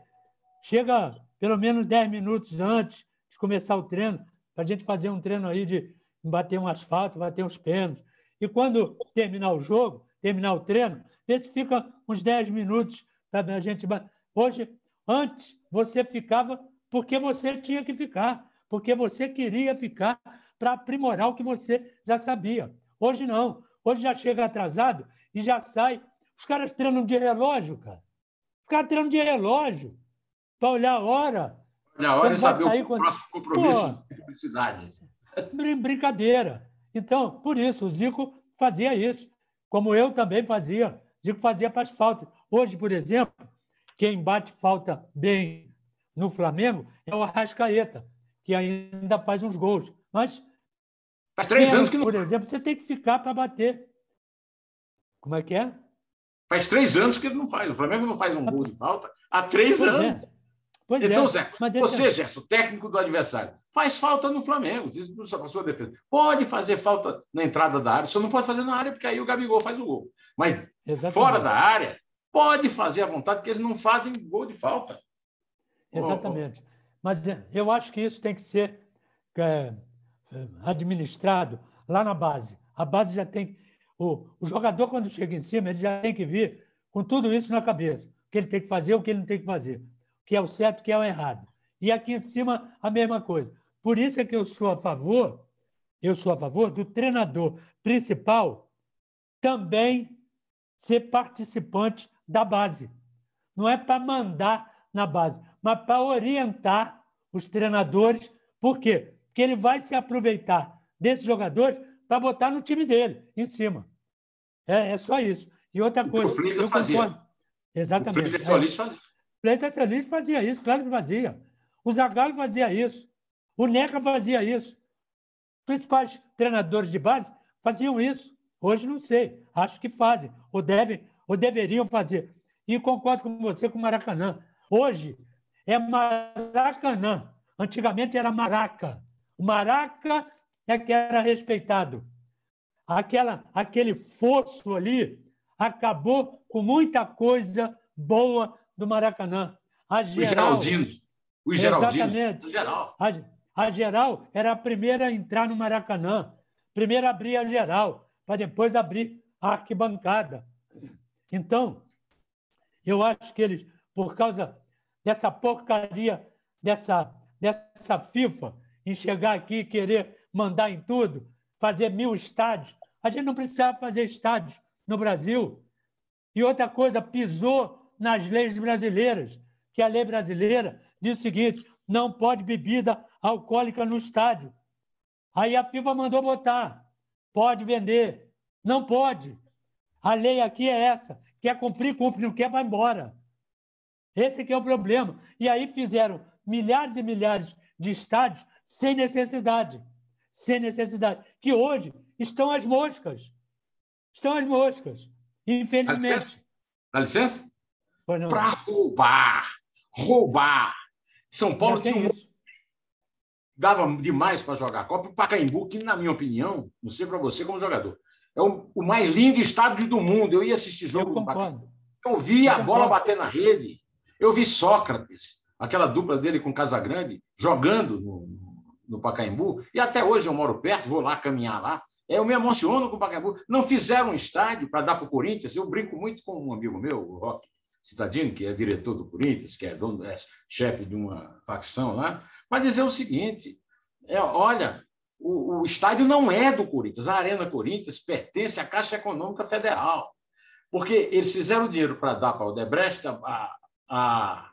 chega pelo menos 10 minutos antes de começar o treino, para a gente fazer um treino aí de bater um asfalto, bater uns pênaltis. E quando terminar o jogo, terminar o treino, vê se fica uns 10 minutos para a gente. Hoje, antes, você ficava porque você tinha que ficar, porque você queria ficar para aprimorar o que você já sabia. Hoje não. Hoje já chega atrasado e já sai. Os caras treinam de relógio, cara. Os caras treinam de relógio para olhar a hora. Olhar a hora e saber o quando... próximo compromisso Pô, de publicidade. Brincadeira. Então, por isso, o Zico fazia isso como eu também fazia. digo, fazia para as faltas. Hoje, por exemplo, quem bate falta bem no Flamengo é o Arrascaeta, que ainda faz uns gols. Mas. Faz três anos que não. Por exemplo, você tem que ficar para bater. Como é que é? Faz três anos que ele não faz. O Flamengo não faz um ah, gol de falta há três pois é. anos. É. Pois é, então, é. Zé, você, é... Gerson, técnico do adversário, faz falta no Flamengo, diz para sua defesa. Pode fazer falta na entrada da área, só não pode fazer na área, porque aí o Gabigol faz o gol. Mas Exatamente. fora da área, pode fazer à vontade, porque eles não fazem gol de falta. Exatamente. Mas é, eu acho que isso tem que ser é, é, administrado lá na base. A base já tem. O, o jogador, quando chega em cima, ele já tem que vir com tudo isso na cabeça. O que ele tem que fazer, o que ele não tem que fazer que é o certo, que é o errado. E aqui em cima a mesma coisa. Por isso é que eu sou a favor, eu sou a favor do treinador principal também ser participante da base. Não é para mandar na base, mas para orientar os treinadores. Por quê? Porque ele vai se aproveitar desses jogadores para botar no time dele, em cima. É, é só isso. E outra coisa. O que fazia. Exatamente. O é Flintas é. fazia. Plenitencialista fazia isso, Flávio fazia. O Zagallo fazia isso. O Neca fazia isso. Principais treinadores de base faziam isso. Hoje não sei. Acho que fazem, ou devem, ou deveriam fazer. E concordo com você com o Maracanã. Hoje é Maracanã. Antigamente era Maraca. O Maraca é que era respeitado. Aquela, aquele fosso ali acabou com muita coisa boa do Maracanã. A geral, o Geraldino, o Geraldinos. Exatamente. Geral. A, a, geral era a primeira a entrar no Maracanã. Primeiro abria a geral, para depois abrir a arquibancada. Então, eu acho que eles, por causa dessa porcaria, dessa, dessa FIFA, em chegar aqui e querer mandar em tudo, fazer mil estádios. A gente não precisava fazer estádios no Brasil. E outra coisa, pisou nas leis brasileiras, que a lei brasileira diz o seguinte: não pode bebida alcoólica no estádio. Aí a FIFA mandou botar, pode vender, não pode. A lei aqui é essa, quer cumprir, cumpre, não quer, vai embora. Esse que é o problema. E aí fizeram milhares e milhares de estádios sem necessidade, sem necessidade, que hoje estão as moscas, estão as moscas, infelizmente. Dá licença? Dá licença? para roubar. Roubar. São Paulo tinha um... Isso. dava demais para jogar Copa. O Pacaembu, que, na minha opinião, não sei para você como jogador, é o, mais lindo estádio do mundo. Eu ia assistir jogo eu Eu vi eu a bola bater na rede. Eu vi Sócrates, aquela dupla dele com Casagrande, jogando no, no Pacaembu. E até hoje eu moro perto, vou lá caminhar lá. É, eu me emociono com o Pacaembu. Não fizeram um estádio para dar para o Corinthians. Eu brinco muito com um amigo meu, o Roque. Cidadino, que é diretor do Corinthians, que é, dono, é chefe de uma facção lá, para dizer o seguinte: é, olha, o, o, estádio não é do Corinthians, a Arena Corinthians pertence à Caixa Econômica Federal. Porque eles fizeram dinheiro para dar para o Debrecht, a, a, a,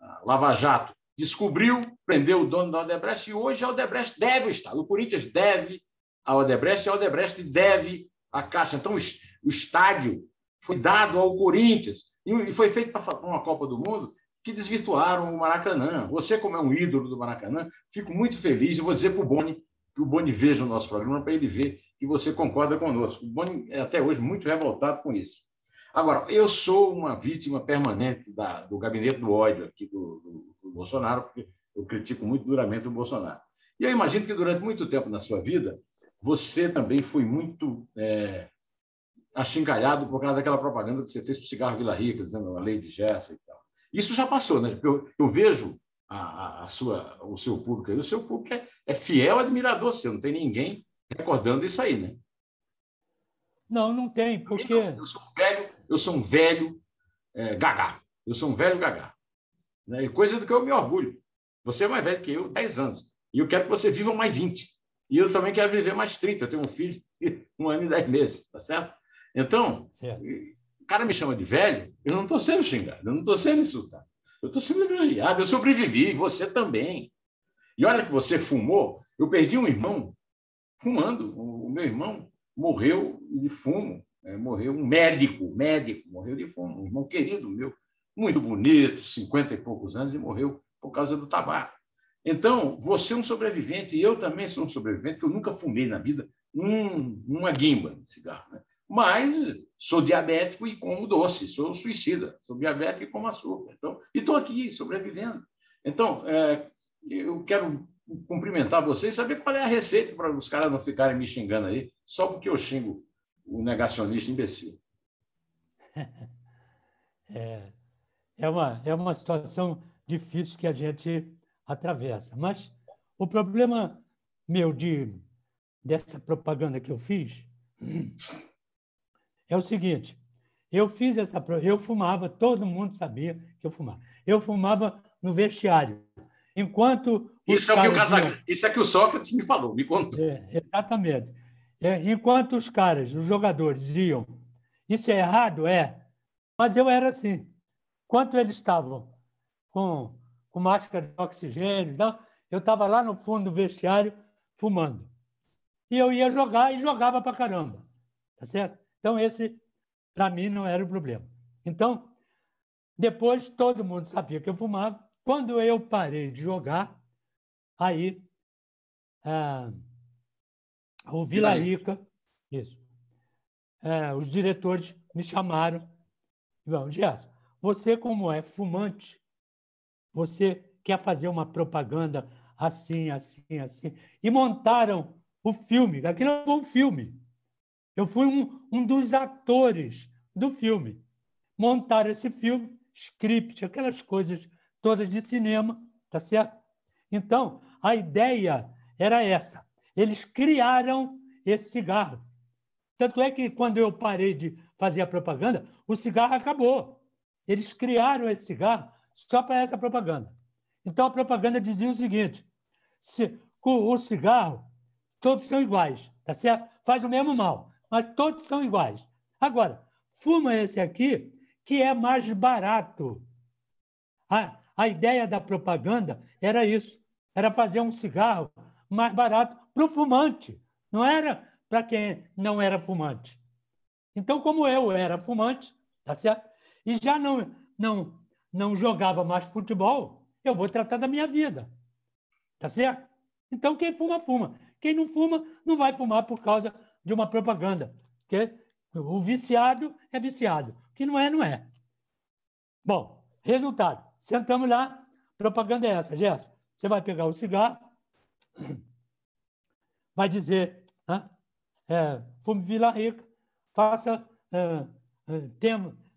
a Lava Jato descobriu, prendeu o dono da Odebrecht e hoje a Odebrecht deve o Estado. O Corinthians deve a Odebrecht e a Odebrecht deve a Caixa. Então, o estádio foi dado ao Corinthians e foi feito para uma Copa do Mundo que desvirtuaram o Maracanã. Você, como é um ídolo do Maracanã, fico muito feliz e vou dizer para o Boni, que o Boni veja o nosso programa para ele ver que você concorda conosco. O Boni é até hoje muito revoltado com isso. Agora, eu sou uma vítima permanente da, do gabinete do ódio aqui do, do, do Bolsonaro, porque eu critico muito duramente o Bolsonaro. E eu imagino que durante muito tempo na sua vida, você também foi muito é, achincalhado por causa daquela propaganda que você fez para o cigarro Vila Rica, dizendo a lei de Gerson e tal. Isso já passou, né? Eu, eu vejo a, a, sua, o seu público aí, o seu público é, é fiel admirador seu, não tem ninguém recordando isso aí, né? Não, não tem, porque... Eu sou um velho, eu sou um velho é, gagá, eu sou um velho gagá. Né? E coisa do que eu me orgulho. Você é mais velho que eu, 10 anos, e eu quero que você viva mais 20. E eu também quero viver mais 30, eu tenho um filho de um ano e 10 meses, tá certo? Então, certo. o cara me chama de velho, eu não estou sendo xingado, eu não estou sendo insultado. Eu estou sendo elogiado, eu sobrevivi, você também. E olha que você fumou, eu perdi um irmão fumando, o meu irmão morreu de fumo, né, morreu um médico, médico, morreu de fumo, um irmão querido meu, muito bonito, 50 e poucos anos, e morreu por causa do tabaco. Então, você é um sobrevivente, e eu também sou um sobrevivente, porque eu nunca fumei na vida um, uma guimba de cigarro. Né? Mas sou diabético e como doce, sou suicida, sou diabético e como açúcar. Então, e estou aqui sobrevivendo. Então, é, eu quero cumprimentar vocês, saber qual é a receita para os caras não ficarem me xingando aí, só porque eu xingo o negacionista imbecil. É, é, uma, é uma situação difícil que a gente atravessa. Mas o problema meu de, dessa propaganda que eu fiz é o seguinte: eu fiz essa prova, eu fumava, todo mundo sabia que eu fumava. Eu fumava no vestiário. Enquanto. Isso é, o que o Casagrande, isso é que o Sócrates me falou, me contou. É, exatamente. É, enquanto os caras, os jogadores, iam, isso é errado? É. Mas eu era assim. Enquanto eles estavam com, com máscara de oxigênio, eu estava lá no fundo do vestiário fumando. E eu ia jogar e jogava para caramba. Tá certo? Então, esse, para mim, não era o problema. Então, depois todo mundo sabia que eu fumava. Quando eu parei de jogar, aí ah, o Vila Rica, isso, ah, os diretores me chamaram. Bom, Gerson, você como é fumante, você quer fazer uma propaganda assim, assim, assim. E montaram o filme. Aquilo foi é um filme. Eu fui um, um dos atores do filme. Montaram esse filme, script, aquelas coisas todas de cinema, tá certo? Então, a ideia era essa. Eles criaram esse cigarro. Tanto é que quando eu parei de fazer a propaganda, o cigarro acabou. Eles criaram esse cigarro só para essa propaganda. Então a propaganda dizia o seguinte: se, o, o cigarro, todos são iguais, tá certo? Faz o mesmo mal mas todos são iguais. Agora, fuma esse aqui que é mais barato. A, a ideia da propaganda era isso, era fazer um cigarro mais barato para o fumante, não era para quem não era fumante. Então, como eu era fumante, tá certo? E já não, não, não jogava mais futebol, eu vou tratar da minha vida, tá certo? Então, quem fuma, fuma. Quem não fuma, não vai fumar por causa de uma propaganda, porque o viciado é viciado, o que não é, não é. Bom, resultado, sentamos lá, propaganda é essa, Gerson, você vai pegar o cigarro, vai dizer, né, é, fume Vila Rica, faça, é, é tem,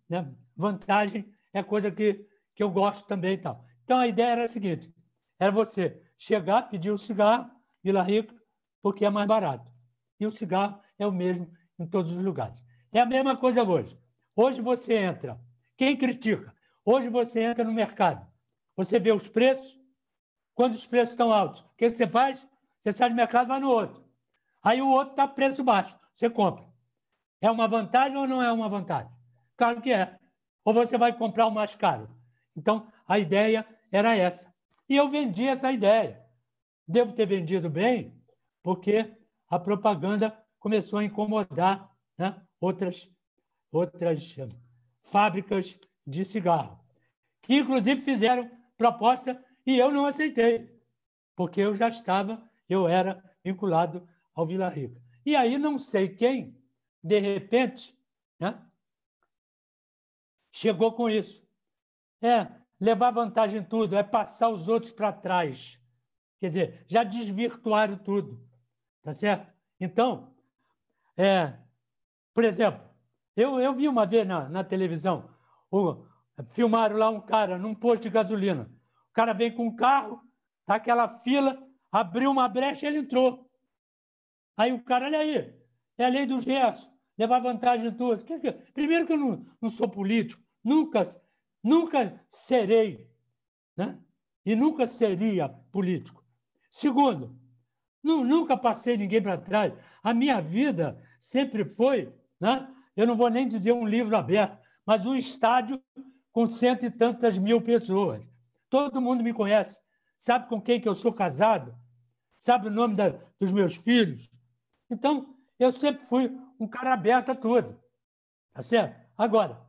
né, vantagem, é coisa que, que eu gosto também e tal. Então a ideia era a seguinte, era você chegar, pedir o um cigarro, Vila Rica, porque é mais barato e o cigarro é o mesmo em todos os lugares. É a mesma coisa hoje. Hoje você entra, quem critica? Hoje você entra no mercado, você vê os preços, quando os preços estão altos, o que você faz? Você sai do mercado e vai no outro. Aí o outro está preço baixo, você compra. É uma vantagem ou não é uma vantagem? Claro que é. Ou você vai comprar o mais caro. Então, a ideia era essa. E eu vendi essa ideia. Devo ter vendido bem, porque a propaganda começou a incomodar né, outras, outras eh, fábricas de cigarro, que inclusive fizeram proposta e eu não aceitei, porque eu já estava, eu era vinculado ao Vila Rica. E aí não sei quem, de repente, né, chegou com isso. É levar vantagem em tudo, é passar os outros para trás. Quer dizer, já desvirtuaram tudo. Tá certo? Então, é, por exemplo, eu, eu vi uma vez na, na televisão, o, filmaram lá um cara num posto de gasolina. O cara vem com um carro, tá aquela fila, abriu uma brecha ele entrou. Aí o cara, olha aí, é a lei do gesso, levar vantagem em tudo. Primeiro que eu não, não sou político, nunca, nunca serei, né? E nunca seria político. Segundo, não, nunca passei ninguém para trás. A minha vida sempre foi, né? eu não vou nem dizer um livro aberto, mas um estádio com cento e tantas mil pessoas. Todo mundo me conhece, sabe com quem que eu sou casado, sabe o nome da, dos meus filhos. Então, eu sempre fui um cara aberto a tudo. Tá certo? Agora,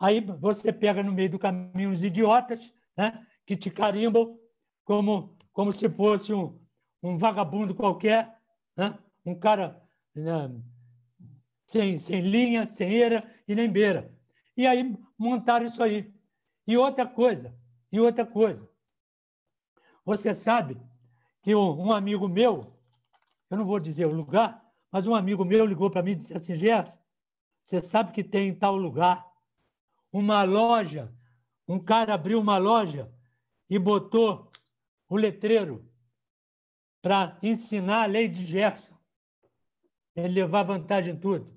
aí você pega no meio do caminho os idiotas, né? que te carimbam como, como se fosse um, um vagabundo qualquer, né? um cara né? sem, sem linha, sem eira e nem beira. E aí montaram isso aí. E outra coisa, e outra coisa. Você sabe que um amigo meu, eu não vou dizer o lugar, mas um amigo meu ligou para mim e disse assim, Gerson, você sabe que tem em tal lugar uma loja, um cara abriu uma loja e botou o letreiro para ensinar a lei de Gerson. Ele é levar vantagem em tudo.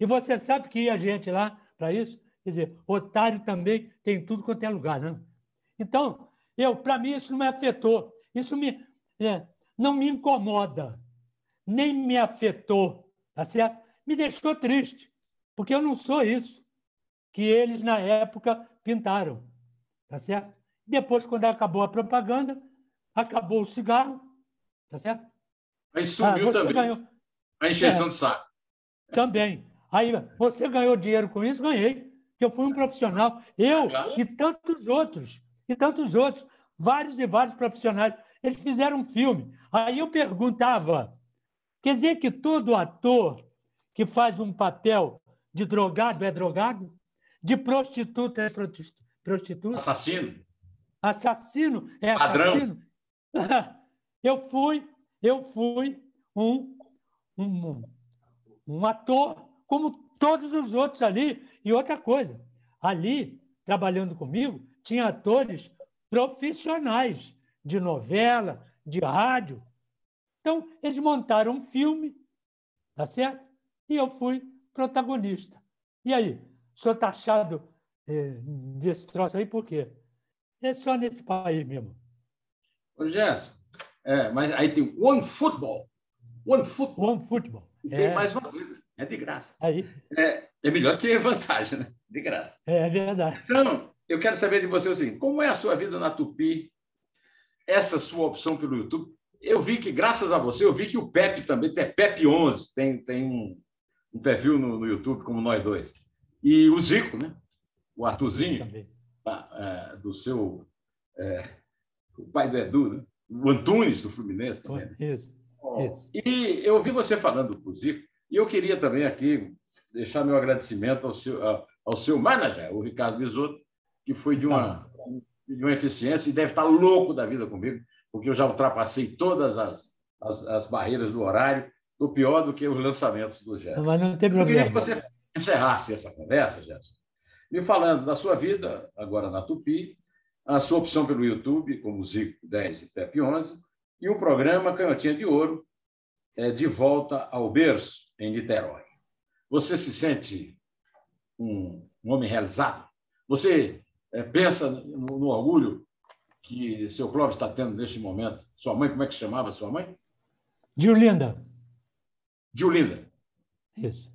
E você sabe que ia gente lá para isso? Quer dizer, otário também tem tudo quanto é lugar, né? Então, eu, para mim, isso não me afetou. Isso me, é, não me incomoda, nem me afetou, tá certo? Me deixou triste, porque eu não sou isso que eles, na época, pintaram, tá certo? Depois, quando acabou a propaganda, acabou o cigarro, Tá certo? Aí ah, sumiu ah, também. Ganhou. A injeção é, de saco. Também. Aí você ganhou dinheiro com isso? Ganhei. Eu fui um profissional. Eu ah, e tantos outros. E tantos outros. Vários e vários profissionais. Eles fizeram um filme. Aí eu perguntava: quer dizer que todo ator que faz um papel de drogado é drogado? De prostituta é prostituta? Assassino. Assassino é Padrão. assassino? Eu fui, eu fui um, um, um ator como todos os outros ali. E outra coisa, ali, trabalhando comigo, tinha atores profissionais de novela, de rádio. Então, eles montaram um filme, tá certo? E eu fui protagonista. E aí, sou taxado eh, desse troço aí por quê? É só nesse país mesmo. Ô, Gerson, é, mas aí tem One Football. One Football. One Football. É. Tem mais uma coisa. É de graça. Aí. É, é melhor que vantagem, né? De graça. É, é verdade. Então, eu quero saber de você assim, como é a sua vida na Tupi? Essa sua opção pelo YouTube? Eu vi que, graças a você, eu vi que o Pepe também, tem Pepe 11, tem, tem um, um perfil no, no YouTube como nós dois. E o Zico, né? O Arthurzinho, ah, é, do seu... É, o pai do Edu, né? o Antunes do Fluminense também. Tá isso, isso. E eu ouvi você falando do Zico, e eu queria também aqui deixar meu agradecimento ao seu, ao seu manager, o Ricardo Bisotto, que foi de uma, de uma eficiência e deve estar louco da vida comigo, porque eu já ultrapassei todas as, as, as barreiras do horário, do pior do que os lançamentos do Gerson. Mas não tem problema. Eu queria que você encerrasse essa conversa, Gerson, me falando da sua vida, agora na Tupi, a sua opção pelo YouTube, como Zico 10 e Pepe 11, e o programa Canhotinha de Ouro, é, de volta ao berço, em Niterói. Você se sente um, um homem realizado? Você é, pensa no, no, orgulho que seu Clóvis está tendo neste momento? Sua mãe, como é que se chamava sua mãe? Diulinda. Diulinda. Isso.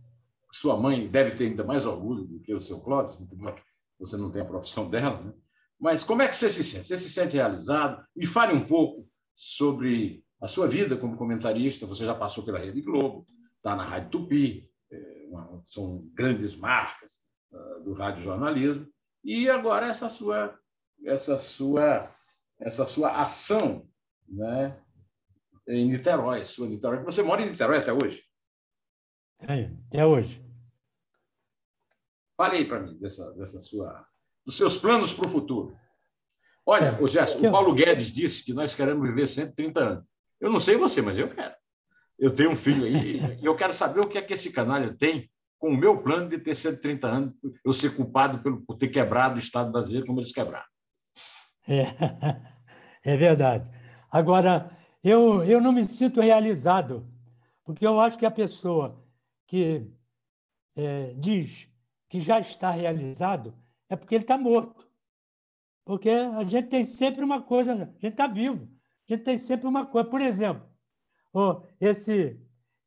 Sua mãe deve ter ainda mais orgulho do que o seu Clóvis, você não tem a profissão dela, né? Mas como é que você se sente? Você se sente realizado? E fale um pouco sobre a sua vida como comentarista. Você já passou pela Rede Globo, está na Rádio Tupi, é, são grandes marcas ah, do rádio jornalismo. E agora essa sua essa sua essa sua ação, né, em Niterói, sua Niterói. Você mora em Niterói até hoje? É, até hoje. Fale aí para mim dessa, dessa sua dos seus planos para o futuro. Olha, é. o Gerson, o Paulo Guedes disse que nós queremos viver 130 anos. Eu não sei você, mas eu quero. Eu tenho um filho aí e eu quero saber o que é que esse canalha tem com o meu plano de ter 130 anos, eu ser culpado pelo, por ter quebrado o Estado brasileiro como eles quebraram. É, é verdade. Agora, eu, eu não me sinto realizado, porque eu acho que a pessoa que é, diz que já está realizado, é porque ele está morto. Porque a gente tem sempre uma coisa, a gente está vivo, a gente tem sempre uma coisa. Por exemplo, esse,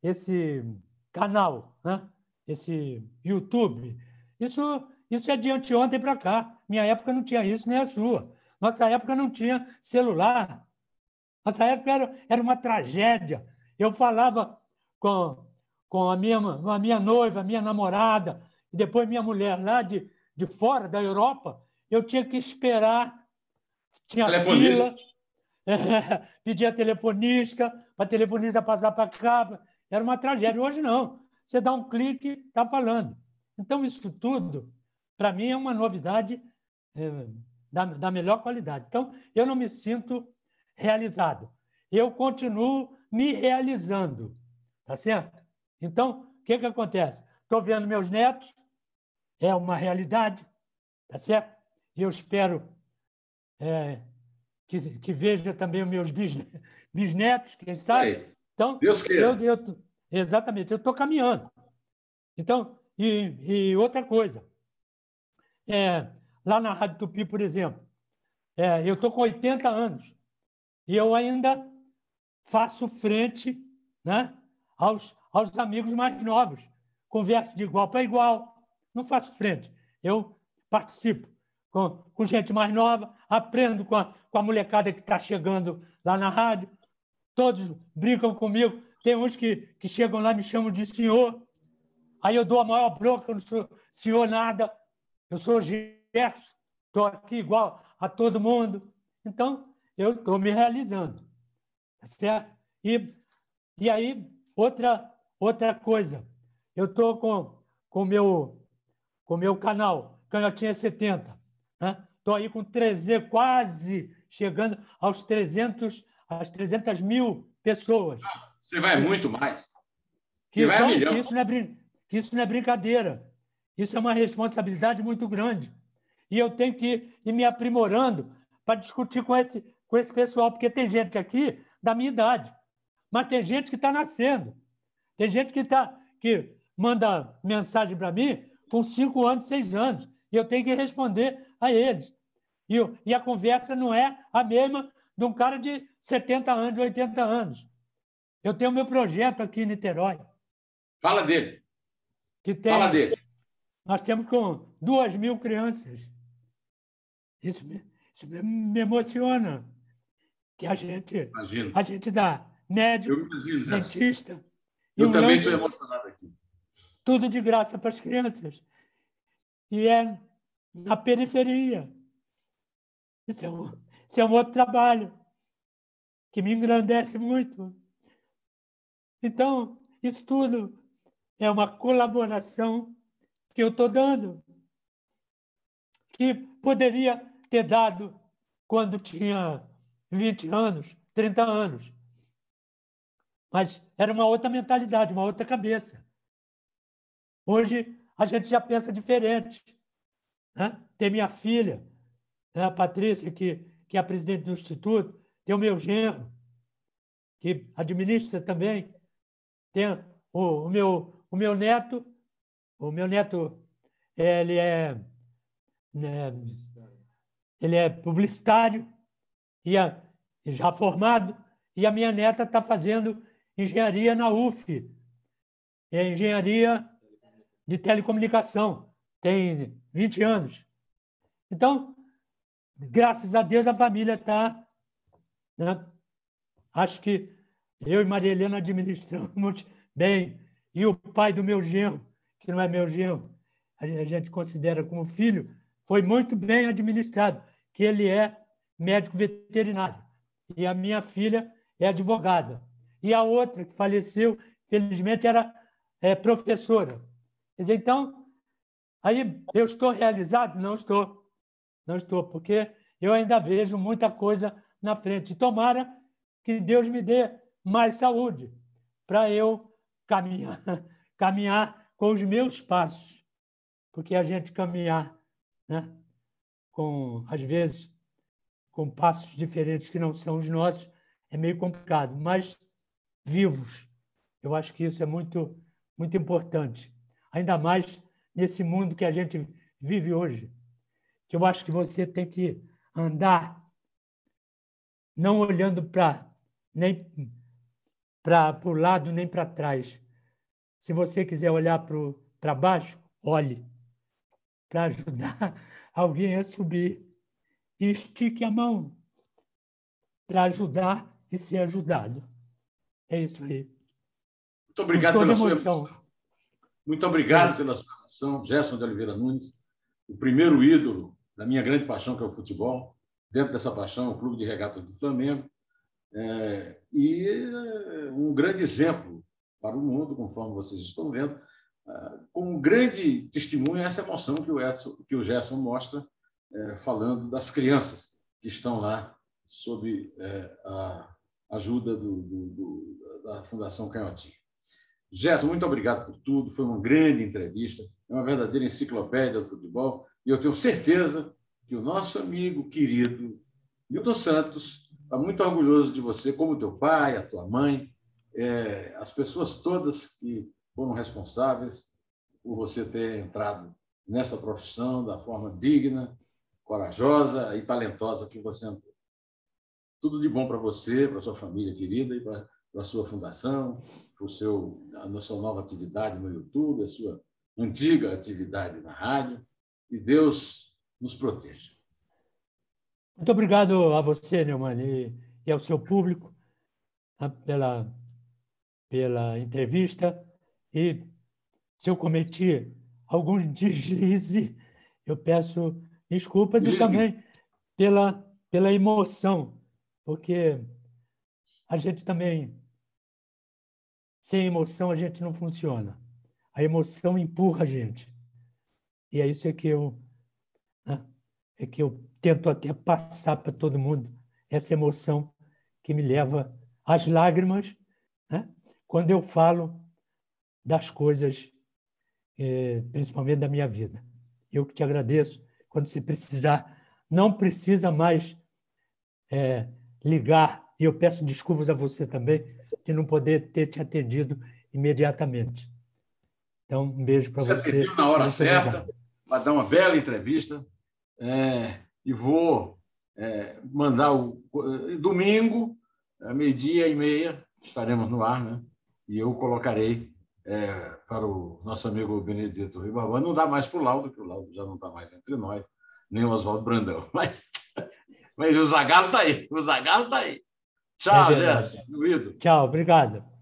esse canal, né? esse YouTube, isso, isso é de anteontem para cá. Minha época não tinha isso, nem a sua. Nossa época não tinha celular. Nossa época era, era uma tragédia. Eu falava com, com a, minha, a minha noiva, a minha namorada, e depois minha mulher lá de, de fora, da Europa, eu tinha que esperar, tinha fila, pedia telefonista, para telefonista passar para cá, era uma tragédia. Hoje não, você dá um clique, está falando. Então, isso tudo, para mim, é uma novidade é, da, da melhor qualidade. Então, eu não me sinto realizado. Eu continuo me realizando, tá certo? Então, o que, que acontece? Estou vendo meus netos, é uma realidade, tá certo? E eu espero é, que, que, veja também os meus bisnetos, quem sabe. Então, Deus queira. Eu, eu, exatamente, eu estou caminhando. Então, e, e outra coisa, é, lá na Rádio Tupi, por exemplo, é, eu estou com 80 anos e eu ainda faço frente né, aos, aos amigos mais novos. Converso de igual para igual, não faço frente. Eu participo com, com gente mais nova, aprendo com a, com a molecada que está chegando lá na rádio. Todos brincam comigo. Tem uns que, que chegam lá e me chamam de senhor. Aí eu dou a maior bronca, eu não sou senhor nada. Eu sou Gerson, estou aqui igual a todo mundo. Então, eu estou me realizando. Tá certo? E, e aí, outra, outra coisa. Eu estou com o meu com o meu canal, canhotinha 70. Estou né? aí com 300, quase chegando aos 300, às 300 mil pessoas. Ah, você vai muito mais. Que, você vai então, a milhão. Que isso, não é brin... que isso não é brincadeira. Isso é uma responsabilidade muito grande. E eu tenho que ir me aprimorando para discutir com esse, com esse pessoal, porque tem gente aqui da minha idade, mas tem gente que está nascendo. Tem gente que, tá, que manda mensagem para mim com cinco anos, seis anos, e eu tenho que responder a eles. E, e a conversa não é a mesma de um cara de 70 anos, 80 anos. Eu tenho meu projeto aqui em Niterói. Fala dele. Que tem, Fala dele. Nós temos com duas mil crianças. Isso, isso me emociona. Que a gente, a gente dá médico, imagino, dentista. Eu um também estou emocionado aqui tudo de graça para as crianças. E é na periferia. Isso é um, isso é um outro trabalho que me engrandece muito. Então, isso tudo é uma colaboração que eu estou dando, que poderia ter dado quando tinha 20 anos, 30 anos. Mas era uma outra mentalidade, uma outra cabeça. Hoje a gente já pensa diferente. Né? Tem minha filha, né, a Patrícia, que, que é a presidente do Instituto, tem o meu genro, que administra também, tem o, o, meu, o meu neto, o meu neto, ele é, né, ele é publicitário é, e já formado, e a minha neta está fazendo engenharia na UF, é engenharia de telecomunicação, tem 20 anos. Então, graças a Deus, a família está. Né? Acho que eu e Maria Helena administramos bem. E o pai do meu genro, que não é meu genro, a gente considera como filho, foi muito bem administrado, que ele é médico veterinário. E a minha filha é advogada. E a outra, que faleceu, felizmente, era é, professora. Dizer, então, aí eu estou realizado? Não estou. Não estou, porque eu ainda vejo muita coisa na frente. Tomara que Deus me dê mais saúde para eu caminhar, caminhar com os meus passos. Porque a gente caminhar né, com, às vezes, com passos diferentes que não são os nossos, é meio complicado, mas vivos. Eu acho que isso é muito, muito importante ainda mais nesse mundo que a gente vive hoje. Que eu acho que você tem que andar não olhando para nem para o lado nem para trás. Se você quiser olhar para baixo, olhe para ajudar alguém a subir. E estique a mão para ajudar e ser ajudado. É isso aí. Muito obrigado pela emoção. sua muito obrigado uhum. pela sua atenção, Gerson de Oliveira Nunes, o primeiro ídolo da minha grande paixão, que é o futebol. Dentro dessa paixão, o Clube de Regatas do Flamengo. É, e é, um grande exemplo para o mundo, conforme vocês estão vendo, ah, com um grande testemunho essa emoção que o, Edson, que o Gerson mostra é, falando das crianças que estão lá sob é, a ajuda do, do, do, da Fundação Canhotinha. Gerson, muito obrigado por tudo. Foi uma grande entrevista, é uma verdadeira enciclopédia do futebol. E eu tenho certeza que o nosso amigo querido Milton Santos está muito orgulhoso de você, como teu pai, a tua mãe, é, as pessoas todas que foram responsáveis por você ter entrado nessa profissão da forma digna, corajosa e talentosa que você entrou. Tudo de bom para você, para sua família querida e para a sua fundação, o seu, a sua nova atividade no YouTube, a sua antiga atividade na rádio. E Deus nos proteja. Muito obrigado a você, Neumann, e, ao seu público tá, pela, pela entrevista. E se eu cometi algum deslize, eu peço desculpas Deslize. e também pela, pela emoção, porque a gente também sem emoção a gente não funciona. A emoção empurra a gente. E é isso é que eu né? é que eu tento até passar para todo mundo essa emoção que me leva às lágrimas, né? Quando eu falo das coisas, é, principalmente da minha vida. Eu que te agradeço. Quando se precisar, não precisa mais é, ligar. E eu peço desculpas a você também de não poder ter te atendido imediatamente. Então, um beijo para você. Você na hora certa, obrigado. vai dar uma bela entrevista. É, e vou é, mandar o. É, domingo, é, meio-dia e meia, estaremos no ar, né? E eu colocarei é, para o nosso amigo Benedito Ribamar. Não dá mais para o Laudo, que o Laudo já não está mais entre nós, nem o Oswaldo Brandão. Mas, mas o Zagalo está aí, o Zagalo está aí. Tchau, é Jéssica. Tchau, obrigado.